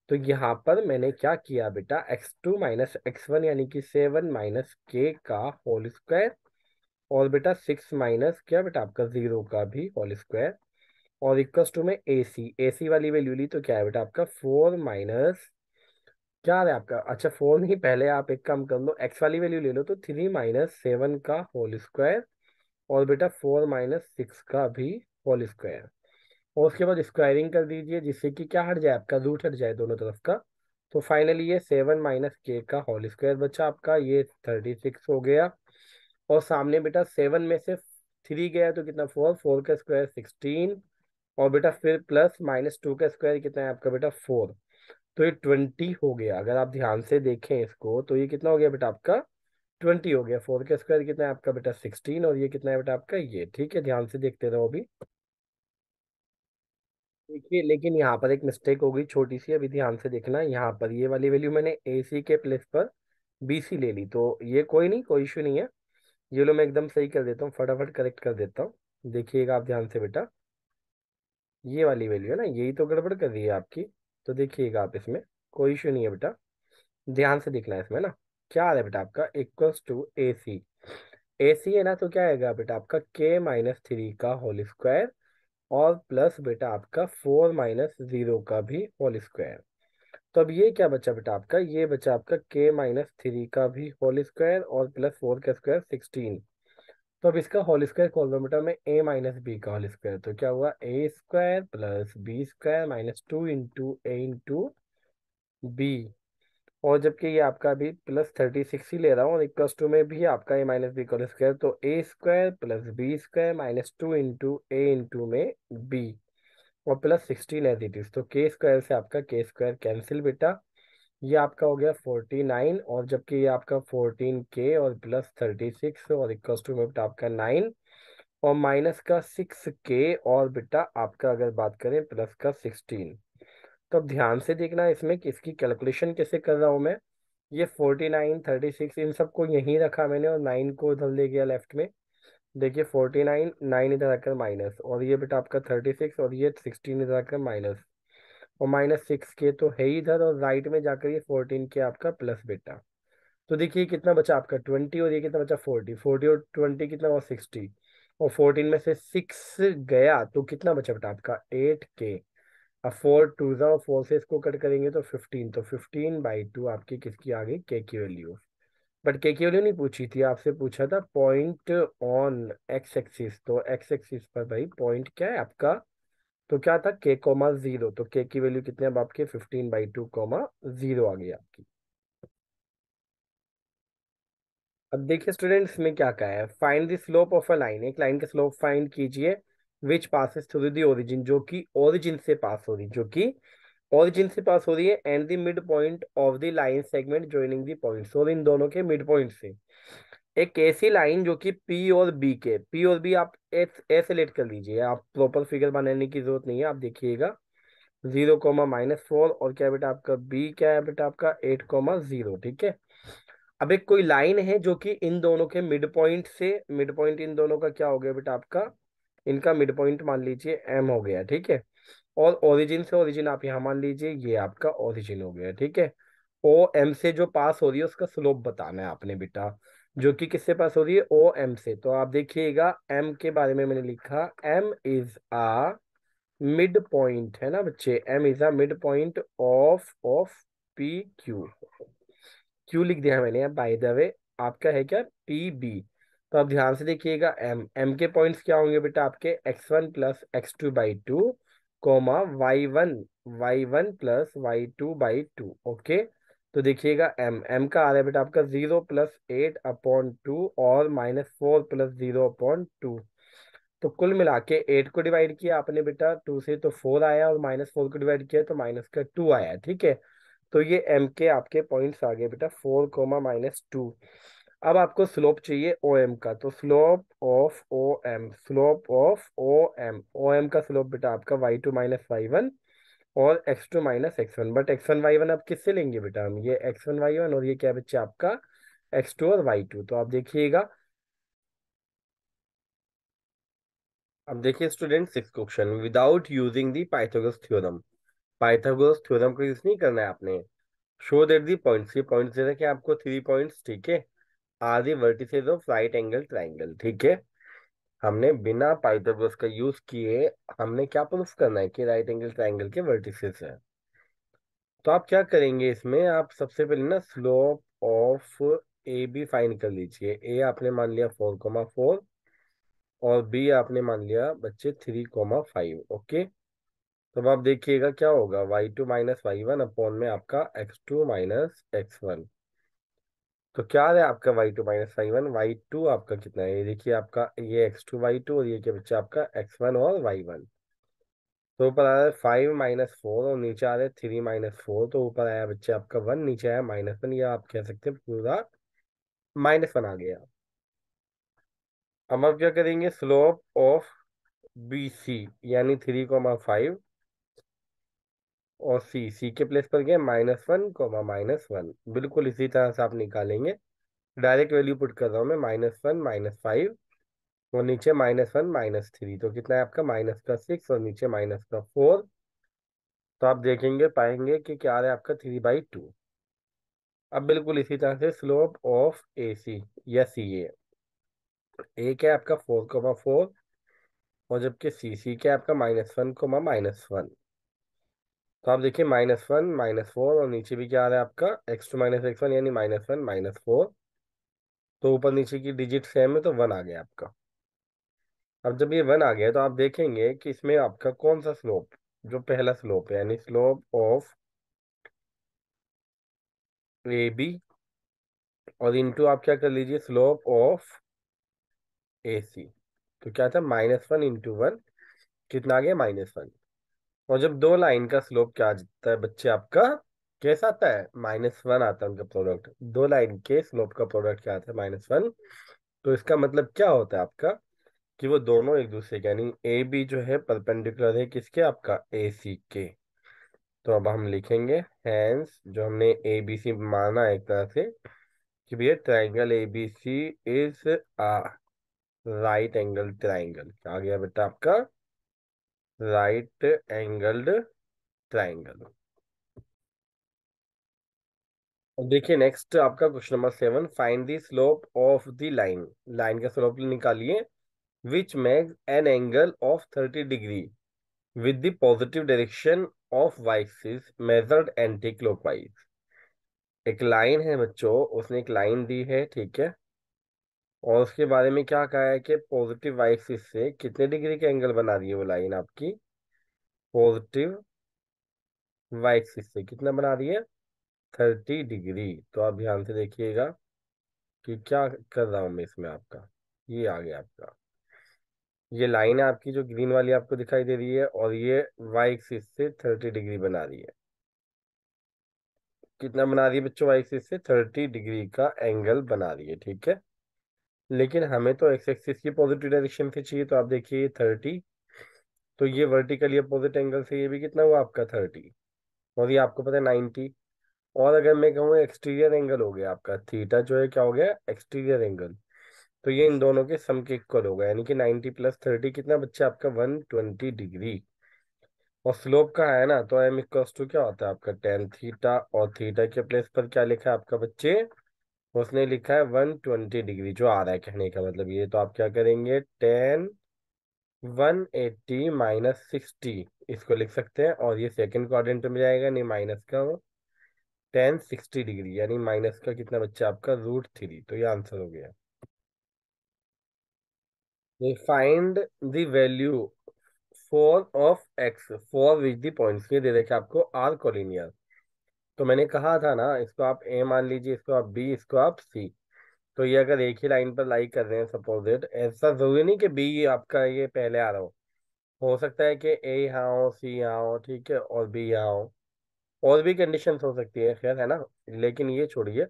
तो यहाँ पर मैंने क्या किया बेटा x two minus x one यानी कि सेवन माइनस के का होल स्क्वायर और बेटा सिक्स माइनस क्या बेटा आपका जीरो का भी होल स्क्वायर और इक्वस टू में ए सी ए सी वाली वैल्यू ली तो क्या है बेटा आपका फोर माइनस चार है आपका अच्छा फोर नहीं पहले आप एक काम कर लो एक्स वाली वैल्यू ले लो तो थ्री माइनस सेवन का होल स्क्वायर और बेटा फोर माइनस सिक्स का भी होल स्क्वायर और उसके बाद स्क्वायरिंग कर दीजिए जिससे कि क्या हट जाए आपका रूट हट जाए दोनों तरफ का तो फाइनली ये सेवन माइनस के का होल स्क्वायर बच्चा आपका ये थर्टी सिक्स हो गया और सामने बेटा सेवन में से थ्री गया तो कितना फोर फोर का स्क्वायर सिक्सटीन और बेटा फिर प्लस माइनस टू का स्क्वायर कितना है आपका बेटा फोर तो ये ट्वेंटी हो गया अगर आप ध्यान से देखें इसको तो ये कितना हो गया बेटा आपका ट्वेंटी हो गया फोर का स्क्वायर कितना है आपका बेटा सिक्सटीन और ये कितना है बेटा आपका ये ठीक है ध्यान से देखते रहो अभी देखिए लेकिन यहाँ पर एक मिस्टेक हो गई छोटी सी अभी ध्यान से देखना यहाँ पर ये वाली वैल्यू मैंने ए सी के प्लेस पर बी सी ले ली तो ये कोई नहीं कोई इश्यू नहीं है ये लो मैं एकदम सही कर देता हूँ फटाफट करेक्ट कर देता हूँ देखिएगा आप ध्यान से बेटा ये वाली वैल्यू है ना यही तो गड़बड़ कर रही है आपकी तो देखिएगा आप इसमें कोई इशू नहीं है बेटा ध्यान से देखना है इसमें ना क्या आ रहा है बेटा आपका इक्वल्स टू ए सी ए सी है ना तो क्या आएगा बेटा आपका के माइनस थ्री का होल स्क्वायर और प्लस बेटा आपका फोर माइनस जीरो का भी होल स्क्वायर तो अब ये क्या बचा बेटा आपका ये बचा आपका के माइनस थ्री का भी होल स्क्वायर और प्लस फोर का स्क्वायर सिक्सटीन तो अब इसका होल स्क्वायर कॉलोमीटर में ए माइनस बी का होल स्क्वायर तो क्या हुआ A square plus B square minus two into A into B और जबकि ये आपका भी प्लस थर्टी सिक्स ही ले रहा हूँ इक्वस टू में भी आपका ए माइनस बी का होल स्क्वायर तो A square plus B square minus two into A into में बी और plus sixteen as it is तो के स्क्वायर से आपका के स्क्वायर कैंसिल बेटा ये आपका हो गया फोर्टी नाइन और जबकि ये आपका फोर्टीन के और प्लस थर्टी सिक्स और इक्वस टू में बेटा आपका नाइन और माइनस का सिक्स के और बेटा आपका अगर बात करें प्लस का सिक्सटीन तो अब ध्यान से देखना इसमें कि इसकी कैलकुलेशन कैसे कर रहा हूँ मैं ये फोर्टी नाइन थर्टी सिक्स इन सबको यहीं रखा मैंने और नाइन को इधर ले गया लेफ्ट में देखिए फोर्टी नाइन नाइन इधर आकर माइनस और ये बेटा आपका थर्टी सिक्स और ये सिक्सटीन इधर आकर माइनस और माइनस सिक्स के तो है ही इधर और राइट में जाकर ये फोर्टीन के आपका प्लस बेटा तो देखिए कितना बचा आपका ट्वेंटी और ये कितना बचा फोर्टी फोर्टी और ट्वेंटी कितना हुआ सिक्सटी और फोर्टीन में से सिक्स गया तो कितना बचा बेटा आपका एट के अब फोर टू जो फोर से इसको कट करेंगे तो फिफ्टीन तो फिफ्टीन बाई टू आपकी किसकी आ गई के की वैल्यू बट के की वैल्यू नहीं पूछी थी आपसे पूछा था पॉइंट ऑन एक्स एक्सिस तो एक्स एक्सिस पर भाई पॉइंट क्या है आपका तो क्या था के कोमा जीरो तो के की वैल्यू कितने अब आपके fifteen by two comma zero आ गई आपकी अब देखिए स्टूडेंट में क्या कहा है find the slope of a line एक लाइन का स्लोप फाइंड कीजिए which passes through the origin जो कि ओरिजिन से पास हो रही जो कि ओरिजिन से पास हो रही है and the mid point of the line segment joining the points और इन दोनों के मिड पॉइंट से एक ऐसी लाइन जो कि पी और बी के पी और बी आप ऐसे लेट कर लीजिए आप प्रॉपर फिगर बनाने की जरूरत नहीं है आप देखिएगा जीरो कोमा माइनस फोर और क्या बेटा आपका बी क्या है बेटा आपका एट कोमा जीरो ठीक है अब एक कोई लाइन है जो कि इन दोनों के मिड पॉइंट से मिड पॉइंट इन दोनों का क्या हो गया बेटा आपका इनका मिड पॉइंट मान लीजिए एम हो गया ठीक है और ओरिजिन से ओरिजिन आप यहाँ मान लीजिए ये आपका ओरिजिन हो गया ठीक है ओ एम से जो पास हो रही है उसका स्लोप बताना है आपने बेटा जो कि किससे पास हो रही है ओ एम से तो आप देखिएगा एम के बारे में मैंने लिखा M is a mid point है ना बच्चे M is a mid point of of P Q Q लिख दिया मैंने बाय द वे आपका है क्या पी बी तो आप ध्यान से देखिएगा एम एम के पॉइंट्स क्या होंगे बेटा आपके x one plus X two by two comma Y one Y one plus Y two by two okay तो देखिएगा m m का आ रहा है बेटा आपका zero plus eight upon two और minus four plus zero upon two तो कुल मिला के एट को डिवाइड किया आपने बेटा टू से तो फोर आया और माइनस फोर को डिवाइड किया तो माइनस का टू आया ठीक है तो ये एम के आपके पॉइंट्स आ गए बेटा फोर कोमा माइनस टू अब आपको स्लोप चाहिए ओ एम का तो slope of O M slope of O M O M का स्लोप बेटा आपका Y two minus Y one और x2 two minus x one but X one Y one आप किससे लेंगे बेटा हम ये x1 y1 और ये क्या बच्चे आपका x2 और y2 तो आप देखिएगा अब देखिए student six question without using the Pythagoras theorem Pythagoras theorem को यूज नहीं करना है आपने शो देट दी पॉइंट ये पॉइंट दे रखे आपको थ्री पॉइंट ठीक है are the vertices of right angle triangle ठीक है हमने बिना पाइथागोरस का यूज किए हमने क्या प्रूफ करना है कि राइट एंगल ट्राइंगल के वर्टिसेस है तो आप क्या करेंगे इसमें आप सबसे पहले ना slope of A B find कर लीजिए ए आपने मान लिया फोर कोमा फोर और बी आपने मान लिया बच्चे थ्री कोमा फाइव ओके तब तो आप देखिएगा क्या होगा Y two minus Y one upon में आपका x two minus x one तो क्या है आपका Y two minus Y one Y two आपका कितना है ये देखिए आपका ये एक्स टू वाई टू और ये क्या बच्चा आपका एक्स वन और वाई वन तो ऊपर आ रहा है फाइव माइनस फोर और नीचे आ रहा है थ्री माइनस फोर तो ऊपर आया बच्चे आपका वन नीचे आया माइनस वन या आप कह सकते हैं पूरा माइनस वन आ गया हम अब क्या करेंगे स्लोप ऑफ बी सी यानी थ्री कॉमा फाइव और सी सी के प्लेस पर गए minus one comma minus one बिल्कुल इसी तरह से आप निकालेंगे डायरेक्ट वैल्यू पुट कर रहा हूँ मैं माइनस वन माइनस फाइव और नीचे माइनस वन माइनस थ्री तो कितना है आपका माइनस का सिक्स और नीचे माइनस का फोर तो आप देखेंगे पाएंगे कि क्या आ रहा है आपका थ्री बाई टू अब बिल्कुल इसी तरह से स्लोप ऑफ ए सी या सी ए ए क्या है आपका फोर कोमा फोर और जबकि सी सी क्या है आपका minus one comma minus one तो आप देखिए माइनस वन माइनस फोर और नीचे भी क्या आ रहा है आपका x two minus x one यानी माइनस वन माइनस फोर तो ऊपर नीचे की डिजिट सेम है तो वन आ गया आपका अब जब ये वन आ गया तो आप देखेंगे कि इसमें आपका कौन सा स्लोप जो पहला स्लोप है यानी स्लोप ऑफ ए बी और इनटू आप क्या कर लीजिए स्लोप ऑफ ए सी तो क्या था माइनस वन इंटू वन कितना आ गया माइनस वन और जब दो लाइन का स्लोप क्या आ जाता है बच्चे आपका कैसा आता है माइनस वन आता है उनका प्रोडक्ट दो लाइन के स्लोप का प्रोडक्ट क्या आता है माइनस वन तो इसका मतलब क्या होता है आपका कि वो दोनों एक दूसरे के यानी ए बी जो है परपेंडिकुलर है किसके आपका ए सी के तो अब हम लिखेंगे हैंस जो हमने ए बी सी माना एक तरह से कि भैया triangle A B C is a right angle triangle आ गया बेटा आपका राइट एंगल्ड ट्राइंगल देखिए नेक्स्ट आपका question number seven find the slope of the line line का स्लोप निकालिए which makes an angle of thirty degree with the positive direction of Y axis measured anticlockwise एक लाइन है बच्चों उसने एक लाइन दी है ठीक है और उसके बारे में क्या कहा है कि पॉजिटिव वाई से कितने डिग्री के एंगल बना रही है वो लाइन आपकी पॉजिटिव वाइसिस से कितना बना रही है थर्टी डिग्री तो आप ध्यान से देखिएगा कि क्या कर रहा हूं मैं इसमें आपका ये आ गया आपका ये लाइन है आपकी जो ग्रीन वाली आपको दिखाई दे रही है और ये वाइसिस से थर्टी डिग्री बना रही है कितना बना रही है बच्चों वाइसिस से थर्टी डिग्री का एंगल बना रही है ठीक है लेकिन हमें तो एक्स एक्सिस की पॉजिटिव डायरेक्शन से चाहिए तो आप देखिए ये थर्टी तो ये वर्टिकली अपोजिट एंगल से ये भी कितना हुआ आपका थर्टी और ये आपको पता है नाइनटी और अगर मैं कहूँ एक्सटीरियर एंगल हो गया आपका थीटा जो है क्या हो गया एक्सटीरियर एंगल तो ये इन दोनों के सम के इक्वल होगा यानी कि 90 प्लस 30 कितना बच्चा आपका 120 डिग्री और स्लोप का है ना तो एम इक्वल्स टू क्या होता है आपका टेन थीटा और थीटा के प्लेस पर क्या लिखा है आपका बच्चे उसने लिखा है वन ट्वेंटी डिग्री जो आ रहा है कहने का मतलब ये तो आप क्या करेंगे tan one eighty minus sixty इसको लिख सकते हैं और ये सेकेंड क्वाड्रेंट में जाएगा नहीं माइनस का वो टेन सिक्सटी डिग्री यानी माइनस का कितना बच्चा आपका रूट थ्री तो ये आंसर हो गया find the value for of X for which the points ये दे रखे आपको आर कॉलिनियर तो मैंने कहा था ना इसको आप ए मान लीजिए इसको आप बी इसको आप सी तो ये अगर एक ही लाइन पर लाइक कर रहे हैं सपोज इट ऐसा जरूरी नहीं कि बी आपका ये पहले आ रहा हो हो सकता है कि ए यहाँ हो सी यहाँ हो ठीक है और बी यहाँ हो और भी कंडीशंस हो सकती है खैर है ना लेकिन ये छोड़िए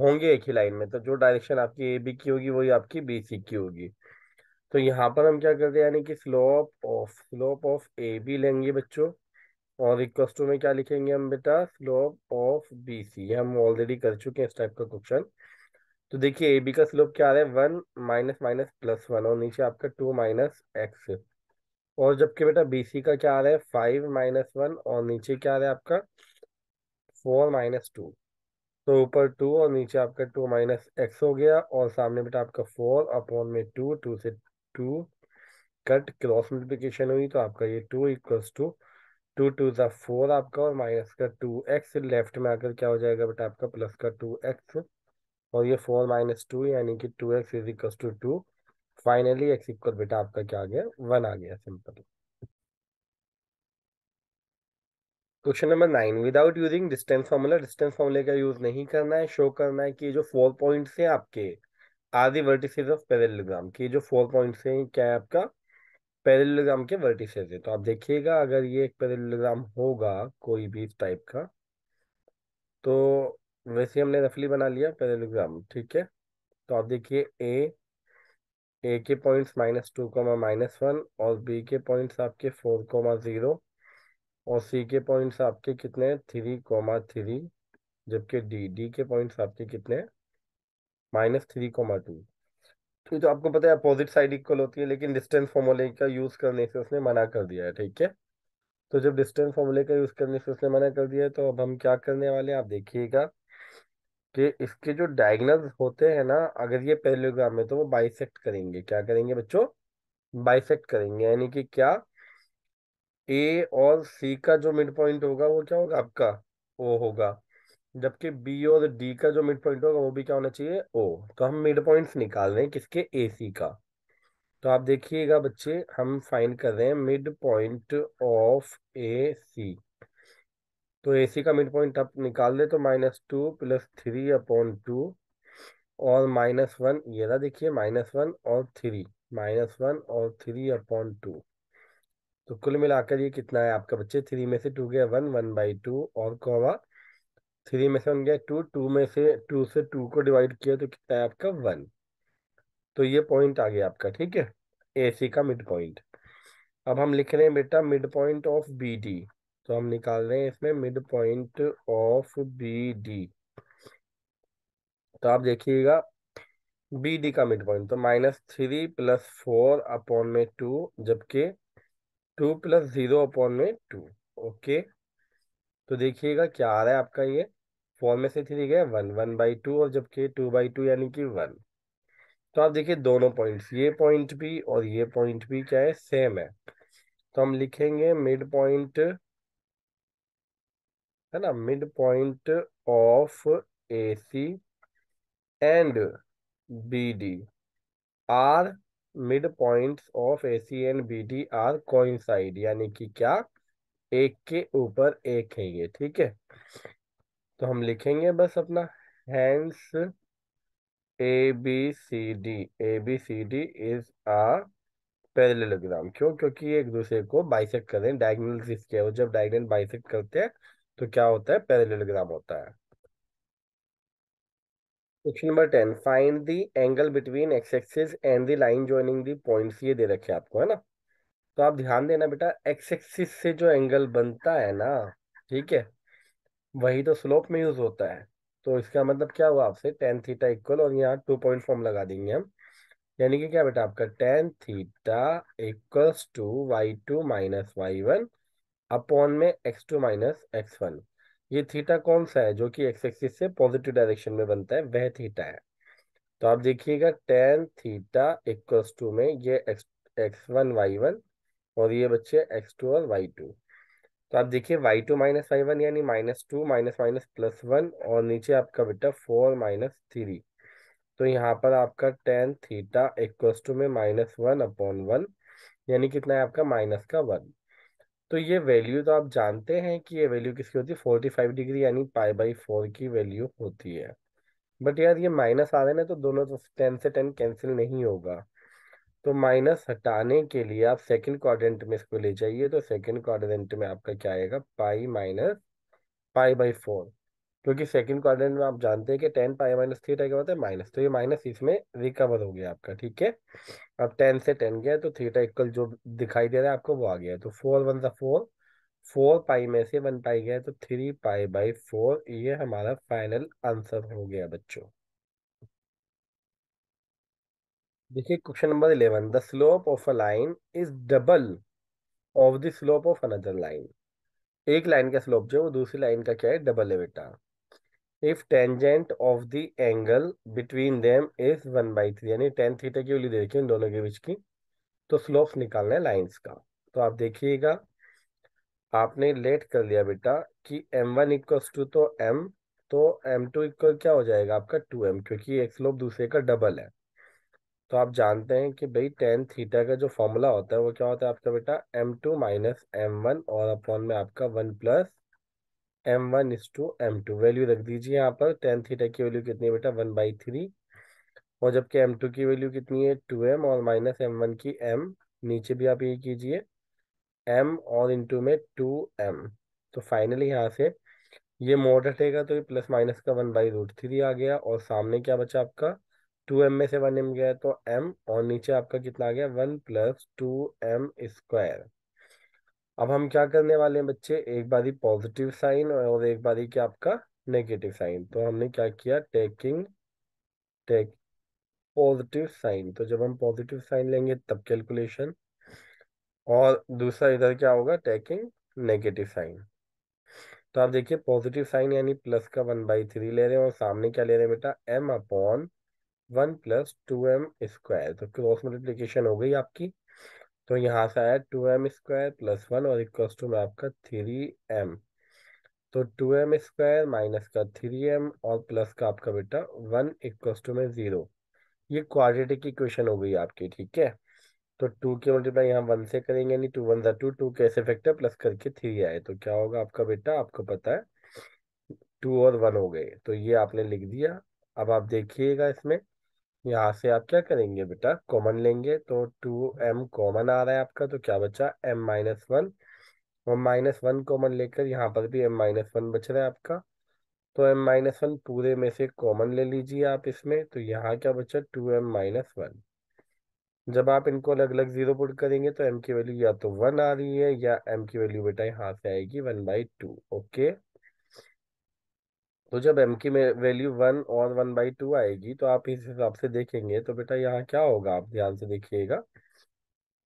होंगे एक ही लाइन में तो जो डायरेक्शन आपकी ए बी की होगी वही आपकी बी सी की होगी तो यहाँ पर हम क्या करते हैं यानी कि slope of slope of A B लेंगे बच्चों और इक्वस टू में क्या लिखेंगे हम बेटा स्लोप ऑफ बी सी हम ऑलरेडी कर चुके हैं इस टाइप का क्वेश्चन तो देखिए ए बी का स्लोप क्या आ रहा है one minus minus plus one और नीचे आपका टू माइनस एक्स और जबकि बेटा बी सी का क्या आ रहा है फाइव माइनस वन और नीचे क्या आ रहा है आपका फोर माइनस टू तो ऊपर टू और नीचे आपका टू माइनस एक्स हो गया और सामने बेटा आपका फोर अपॉन में टू टू से टू कट क्रॉस मल्टीप्लिकेशन हुई तो आपका ये two equals to two two ज़ा फोर आपका और माइनस का टू एक्स लेफ्ट में आकर क्या हो जाएगा बेटा आपका प्लस का टू एक्स और ये फोर माइनस टू यानी कि two x is equal to two finally x equal बेटा आपका क्या आ गया वन आ गया simple question number nine without using distance formula distance फॉर्मूले का यूज नहीं करना है शो करना है कि जो फोर पॉइंट्स हैं आपके are the vertices of parallelogram की जो फोर पॉइंट्स हैं क्या है आपका पैरेललोग्राम के वर्टिसेस है तो आप देखिएगा अगर ये एक पैरेललोग्राम होगा कोई भी इस टाइप का तो वैसे हमने रफली बना लिया पैरेललोग्राम ठीक है तो आप देखिए ए ए के points minus two comma minus one और बी के पॉइंट्स आपके फोर कोमा ज़ीरो और सी के पॉइंट्स आपके कितने हैं थ्री कोमा थ्री जबकि डी डी के पॉइंट्स आपके कितने हैं माइनस थ्री कोमा टू तो जो आपको पता है अपोजिट साइड इक्वल होती है लेकिन डिस्टेंस फॉर्मूले का यूज करने से उसने मना कर दिया है ठीक है तो जब डिस्टेंस फॉर्मूले का यूज करने से उसने मना कर दिया है तो अब हम क्या करने वाले हैं आप देखिएगा कि इसके जो डायगनल होते हैं ना अगर ये पैरेललोग्राम में तो वो बाइसेक्ट करेंगे क्या करेंगे बच्चों बाइसेक्ट करेंगे यानी कि क्या ए और सी का जो मिड पॉइंट होगा वो क्या होगा आपका ओ होगा जबकि बी और डी का जो मिड पॉइंट होगा वो भी क्या होना चाहिए ओ तो हम मिड पॉइंट्स निकाल रहे हैं किसके ए सी का तो आप देखिएगा बच्चे हम फाइंड कर रहे हैं mid point of A C तो ए सी का मिड पॉइंट आप निकाल दे तो minus two plus three upon two और माइनस वन ये ना देखिए माइनस वन और थ्री माइनस वन और थ्री अपॉन टू तो कुल मिलाकर ये कितना है आपका बच्चे थ्री में से टू गया वन वन बाई टू और कौवा थ्री में से वन गया टू टू में से टू से टू को डिवाइड किया तो कितना है आपका वन तो ये पॉइंट आ गया आपका ठीक है ए सी का मिड पॉइंट अब हम लिख रहे हैं बेटा mid point of B D तो हम निकाल रहे हैं इसमें mid point of B D तो आप देखिएगा बी डी का मिड पॉइंट तो minus three plus four upon में टू जबकि टू प्लस जीरो अपॉन में टू ओके तो देखिएगा क्या आ रहा है आपका ये फोर में से थ्री गया वन वन बाई टू और जबकि टू बाई टू यानी कि वन तो आप देखिए दोनों पॉइंट्स ये पॉइंट भी और ये पॉइंट भी क्या है सेम है तो हम लिखेंगे मिड पॉइंट है ना mid point of A C and B D are mid points of A C and B D are coincide यानी कि क्या एक के ऊपर एक है ये ठीक है तो हम लिखेंगे बस अपना hence A B C D A B C D is a parallelogram क्यों क्योंकि एक दूसरे को बाइसेक कर रहे हैं डायगनल इसके और जब डायगनल बाइसेक करते हैं तो क्या होता है पैरेललोग्राम होता है question number ten find the angle between x axis and the line joining the points ये दे रखे आपको है ना तो आप ध्यान देना बेटा एक्स एक्सिस से जो एंगल बनता है ना ठीक है वही तो स्लोप में यूज होता है तो इसका मतलब क्या हुआ आपसे टेन थीटा इक्वल और यहाँ टू पॉइंट फॉर्म लगा देंगे हम यानी कि क्या बेटा आपका tan theta equals to Y two minus Y one upon में x two minus x one ये थीटा कौन सा है जो कि एक्स एक्सिस से पॉजिटिव डायरेक्शन में बनता है वह थीटा है तो आप देखिएगा टेन थीटा इक्वल्स टू में ये x x one Y one और ये बच्चे एक्स टू और वाई टू तो आप देखिए y two minus Y one यानी minus two minus minus plus one और नीचे आपका बेटा फोर माइनस थ्री तो यहाँ पर आपका टेन थीटा इक्वस टू में माइनस वन अपॉन वन यानी कितना है आपका माइनस का वन तो ये वैल्यू तो आप जानते हैं कि ये वैल्यू किसकी होती है फोर्टी फाइव डिग्री यानी पाई बाई फोर की वैल्यू होती है बट यार ये माइनस आ रहे हैं तो दोनों तो टेन से टेन कैंसिल नहीं होगा तो माइनस हटाने के लिए आप सेकंड क्वाड्रेंट में इसको ले जाइए तो सेकंड क्वाड्रेंट में आपका क्या आएगा pi minus pi by four क्योंकि सेकंड क्वाड्रेंट में आप जानते हैं कि टेन पाई माइनस थीटा के होता है माइनस तो ये माइनस इसमें रिकवर हो गया आपका ठीक है अब टेन से टेन गया तो थीटा इक्वल जो दिखाई दे रहा है आपको वो आ गया तो फोर वन सा फोर फोर पाई में से वन पाई गया तो थ्री पाई बाई फोर ये हमारा फाइनल आंसर हो गया बच्चों देखिए question number eleven the slope of a line is double of the slope of another line एक लाइन का स्लोप जो है वो दूसरी लाइन का क्या है डबल है बेटा if tangent of the angle between them is one by three यानी टेन थीटा की वाली देखिए उन दोनों के बीच की तो स्लोप निकालना है लाइन्स का तो आप देखिएगा आपने लेट कर लिया बेटा कि एम वन इक्वल्स टू तो एम तो एम टू इक्वल क्या हो जाएगा आपका टू एम क्योंकि एक स्लोप दूसरे का डबल है तो आप जानते हैं कि भाई टेन थीटा का जो फॉर्मूला होता है वो क्या होता है आपका बेटा m two minus m one और अपॉन में आपका one plus m one is to M two value रख दीजिए यहाँ पर टेन थीटा की वैल्यू कितनी है बेटा वन बाई थ्री और जबकि एम टू की वैल्यू कितनी है टू एम और माइनस एम वन की एम नीचे भी आप ये कीजिए एम और टू में टू एम तो फाइनली यहाँ से ये मोड हटेगा तो ये प्लस माइनस का वन बाई रूट थ्री आ गया और सामने क्या बचा आपका टू एम में से वन एम गया तो एम और नीचे आपका कितना आ गया one plus two m square अब हम क्या करने वाले हैं बच्चे एक बारी पॉजिटिव साइन और एक ही क्या आपका नेगेटिव साइन तो हमने क्या किया टेकिंग टेक पॉजिटिव साइन तो जब हम पॉजिटिव साइन लेंगे तब कैलकुलेशन और दूसरा इधर क्या होगा टेकिंग नेगेटिव साइन तो आप देखिए पॉजिटिव साइन यानी प्लस का वन बाई थ्री ले रहे हैं और सामने क्या ले रहे हैं बेटा m upon one plus two m square तो क्रॉस मल्टीप्लीकेशन हो गई आपकी तो यहाँ से आया two m square plus one और इक्वल्स टू में आपका थ्री एम तो टू एम स्क्वायर माइनस का थ्री एम और प्लस का आपका बेटा वन इक्वल्स टू में ज़ीरो ये क्वाड्रेटिक इक्वेशन हो गई आपकी ठीक है तो टू के मल्टीप्लाई यहाँ वन से करेंगे यानी टू वन जो टू टू के ऐसे फैक्टर प्लस करके थ्री आए तो क्या होगा आपका बेटा आपको पता है टू और वन हो गए तो ये आपने लिख दिया अब आप देखिएगा इसमें यहाँ से आप क्या करेंगे बेटा कॉमन लेंगे तो टू एम कॉमन आ रहा है आपका तो क्या बचा एम माइनस वन और माइनस वन कॉमन लेकर यहाँ पर भी एम माइनस वन बच रहा है आपका तो एम माइनस वन पूरे में से कॉमन ले लीजिए आप इसमें तो यहाँ क्या बचा टू एम माइनस वन जब आप इनको अलग अलग जीरो पुट करेंगे तो एम की वैल्यू या तो वन आ रही है या एम की वैल्यू बेटा यहाँ से आएगी वन बाई टू ओके तो जब एम की वैल्यू वन और वन बाई टू आएगी तो आप इस हिसाब से देखेंगे तो बेटा यहाँ क्या होगा आप ध्यान से देखिएगा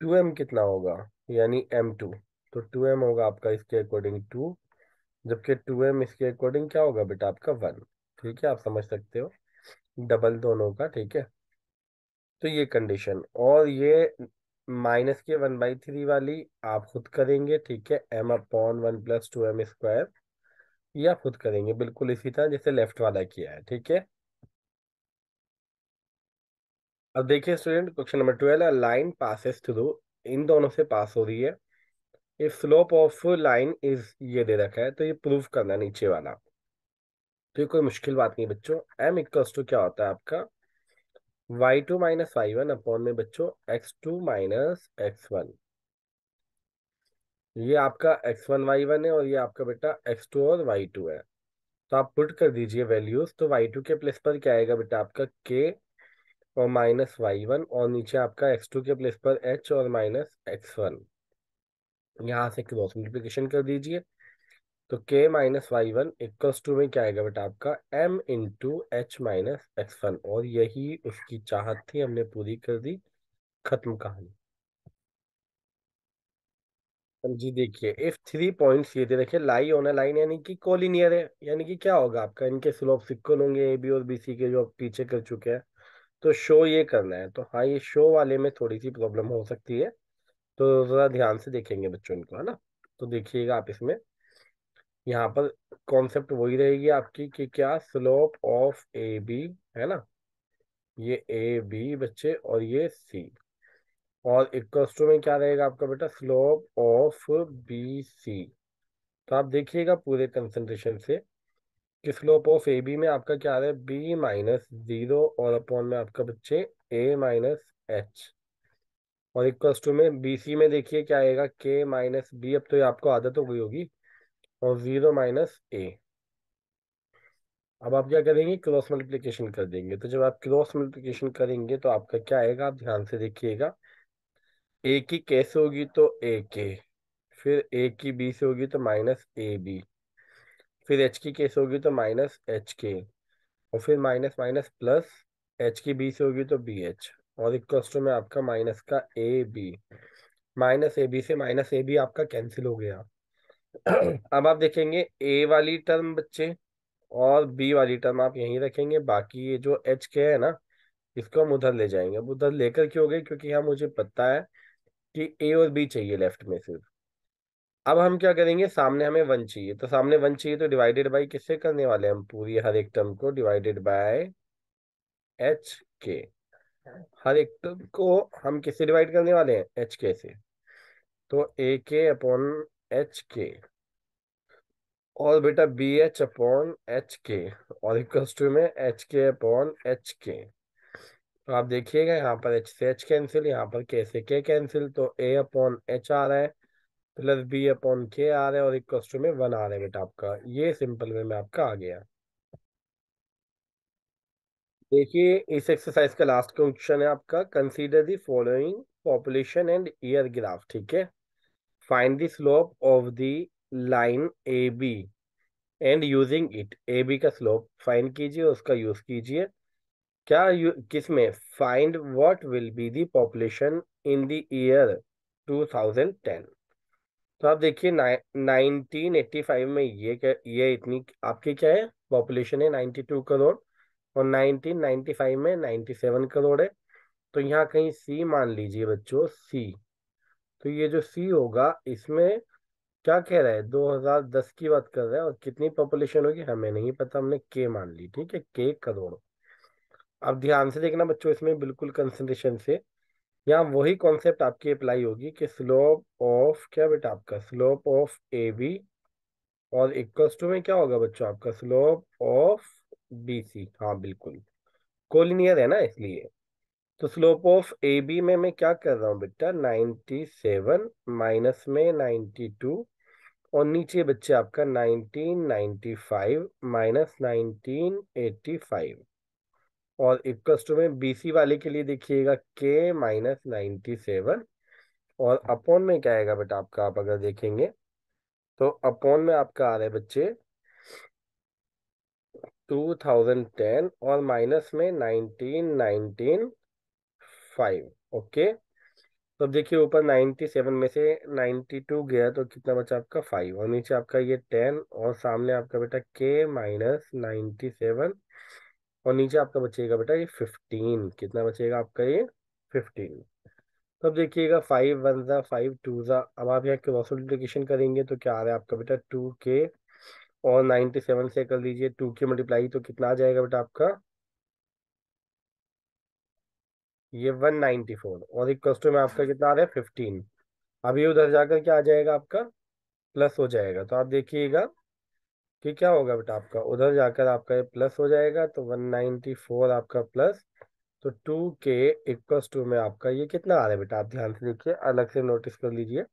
टू एम कितना होगा यानी एम टू तो टू एम होगा आपका इसके अकॉर्डिंग टू जबकि टू एम इसके अकॉर्डिंग क्या होगा बेटा आपका वन ठीक है आप समझ सकते हो डबल दोनों का ठीक है तो ये कंडीशन और ये माइनस के वन बाई थ्री वाली आप खुद करेंगे ठीक है m upon one plus two m square ये आप खुद करेंगे बिल्कुल इसी तरह जैसे लेफ्ट वाला किया है ठीक है अब देखिए student question number twelve line passes through इन दोनों से पास हो रही है if slope of line is ये दे रखा है तो ये प्रूव करना नीचे वाला तो ये कोई मुश्किल बात नहीं बच्चों एम इक्वल्स टू क्या होता है आपका Y two minus Y one upon में बच्चों x two minus x one ये आपका x1 y1 है और ये आपका बेटा x2 और y2 है तो आप पुट कर दीजिए वैल्यूज तो y2 के प्लेस पर क्या आएगा बेटा आपका k और माइनस वाई वन और नीचे आपका x2 के प्लेस पर h और माइनस एक्स वन यहाँ से क्रॉस मल्टीप्लीकेशन कर दीजिए तो k minus Y one equals to में क्या आएगा बेटा आपका m into h minus x one और यही उसकी चाहत थी हमने पूरी कर दी खत्म कहानी जी देखिए इफ थ्री पॉइंट्स ये थे देखिए लाई ऑन लाइन यानी कि कोलिनियर है यानी कि क्या होगा आपका इनके स्लोप सिक्वल होंगे ए बी और बी सी के जो आप पीछे कर चुके हैं तो शो ये करना है तो हाँ ये शो वाले में थोड़ी सी प्रॉब्लम हो सकती है तो ज़रा ध्यान से देखेंगे बच्चों इनको है ना तो देखिएगा आप इसमें यहाँ पर कॉन्सेप्ट वही रहेगी आपकी कि क्या स्लोप ऑफ ए बी है ना ये ए बी बच्चे और ये सी और इक्वल टू में क्या रहेगा आपका बेटा स्लोप ऑफ बी सी तो आप देखिएगा पूरे कंसंट्रेशन से कि स्लोप ऑफ ए बी में आपका क्या आ रहा है बी माइनस जीरो और अपॉन में आपका बच्चे ए माइनस एच और इक्वस टू में बी सी में देखिए क्या आएगा के माइनस बी अब तो ये आपको आदत हो गई होगी और जीरो माइनस ए अब आप क्या करेंगे क्रॉस मल्टीप्लीकेशन कर देंगे तो जब आप क्रॉस मल्टीप्लीकेशन करेंगे तो आपका क्या आएगा आप ध्यान से देखिएगा ए की कैसे होगी तो ए के फिर ए की बी से होगी तो माइनस ए बी फिर एच की कैसे होगी तो माइनस एच के और फिर माइनस माइनस प्लस एच की बी से होगी तो बी एच और एक टू में आपका माइनस का A B minus A B से माइनस ए बी आपका कैंसिल हो गया अब आप देखेंगे ए वाली टर्म बच्चे और बी वाली टर्म आप यहीं रखेंगे बाकी ये जो एच के है ना इसको हम उधर ले जाएंगे अब उधर लेकर क्यों गए क्योंकि यहाँ मुझे पता है कि ए और बी चाहिए लेफ्ट में सिर्फ अब हम क्या करेंगे सामने हमें वन चाहिए तो सामने वन चाहिए तो डिवाइडेड बाई किससे करने वाले हम पूरी हर एक टर्म को डिवाइडेड बाय एच के हर एक टर्म को हम किससे डिवाइड करने वाले हैं एच के से तो ए के अपॉन एच के और बेटा बी एच अपॉन एच के और इक्वल्स टू में एच के अपॉन एच के तो आप देखिएगा यहाँ पर एच से एच कैंसिल यहाँ पर के से के कैंसिल तो ए अपॉन एच आ रहा है प्लस बी अपॉन के आ रहा है और इक्वस टू में वन आ रहा है बेटा आपका ये सिंपल वे में आपका आ गया देखिए इस एक्सरसाइज का लास्ट क्वेश्चन है आपका consider the following population and year graph ठीक है find the slope of the line A B and using it A B का स्लोप फाइंड कीजिए उसका यूज कीजिए क्या यू किसमें find what will be the population in the year 2010 तो आप देखिए नाइनटीन एट्टी फाइव में ये क्या ये इतनी आपकी क्या है पॉपुलेशन है नाइन्टी टू करोड़ और नाइनटीन नाइन्टी फाइव में नाइन्टी सेवन करोड़ है तो यहाँ कहीं सी मान लीजिए बच्चों सी तो ये जो सी होगा इसमें क्या कह रहा है 2010 की बात कर रहा है और कितनी पॉपुलेशन होगी हमें नहीं पता हमने के मान ली ठीक है के करोड़ आप ध्यान से देखना बच्चों इसमें बिल्कुल कंसंट्रेशन से यहाँ वही कॉन्सेप्ट आपकी अप्लाई होगी कि स्लोप ऑफ क्या बेटा आपका स्लोप ऑफ ए बी और इक्वल टू में क्या होगा बच्चों आपका स्लोप ऑफ बी सी हाँ बिल्कुल कोलिनियर है ना इसलिए तो स्लोप ऑफ ए बी में मैं क्या कर रहा हूँ बेटा सेवन माइनस में टू और नीचे बच्चे आपका nineteen five minus nineteen five और इक्वस टू में बीसी वाले के लिए देखिएगा के माइनस नाइन्टी सेवन और अपॉन में क्या आएगा बेटा आपका आप अगर देखेंगे तो अपॉन में आपका आ रहा है बच्चे टू थाउजेंड टेन और माइनस में नाइनटीन नाइनटीन फाइव ओके तो अब देखिए ऊपर नाइन्टी सेवन में से नाइन्टी टू गया तो कितना बचा आपका फाइव और नीचे आपका ये टेन और सामने आपका बेटा के माइनस नाइन्टी सेवन और नीचे आपका बचेगा बेटा ये फिफ्टीन कितना बचेगा आपका ये फिफ्टीन तो अब देखिएगा फाइव वन ज़ा फाइव टू ज़ा अब आप यहाँ क्रॉस मल्टीप्लीकेशन करेंगे तो क्या आ रहा है आपका बेटा टू के और नाइन्टी सेवन से कर लीजिए टू के मल्टीप्लाई तो कितना आ जाएगा बेटा आपका ये वन नाइन्टी फोर और एक कस्टो में आपका कितना आ रहा है फिफ्टीन अभी उधर जाकर क्या आ जाएगा आपका प्लस हो जाएगा तो आप देखिएगा कि क्या होगा बेटा आपका उधर जाकर आपका ये प्लस हो जाएगा तो 194 आपका प्लस तो 2k के इक्वल्स टू में आपका ये कितना आ रहा है बेटा आप ध्यान से देखिए अलग से नोटिस कर लीजिए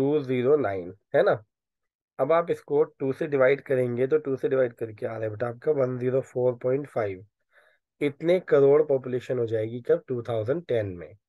209 है ना अब आप इसको टू से डिवाइड करेंगे तो टू से डिवाइड करके आ रहा है बेटा आपका 104.5 इतने करोड़ पॉपुलेशन हो जाएगी कब 2010 में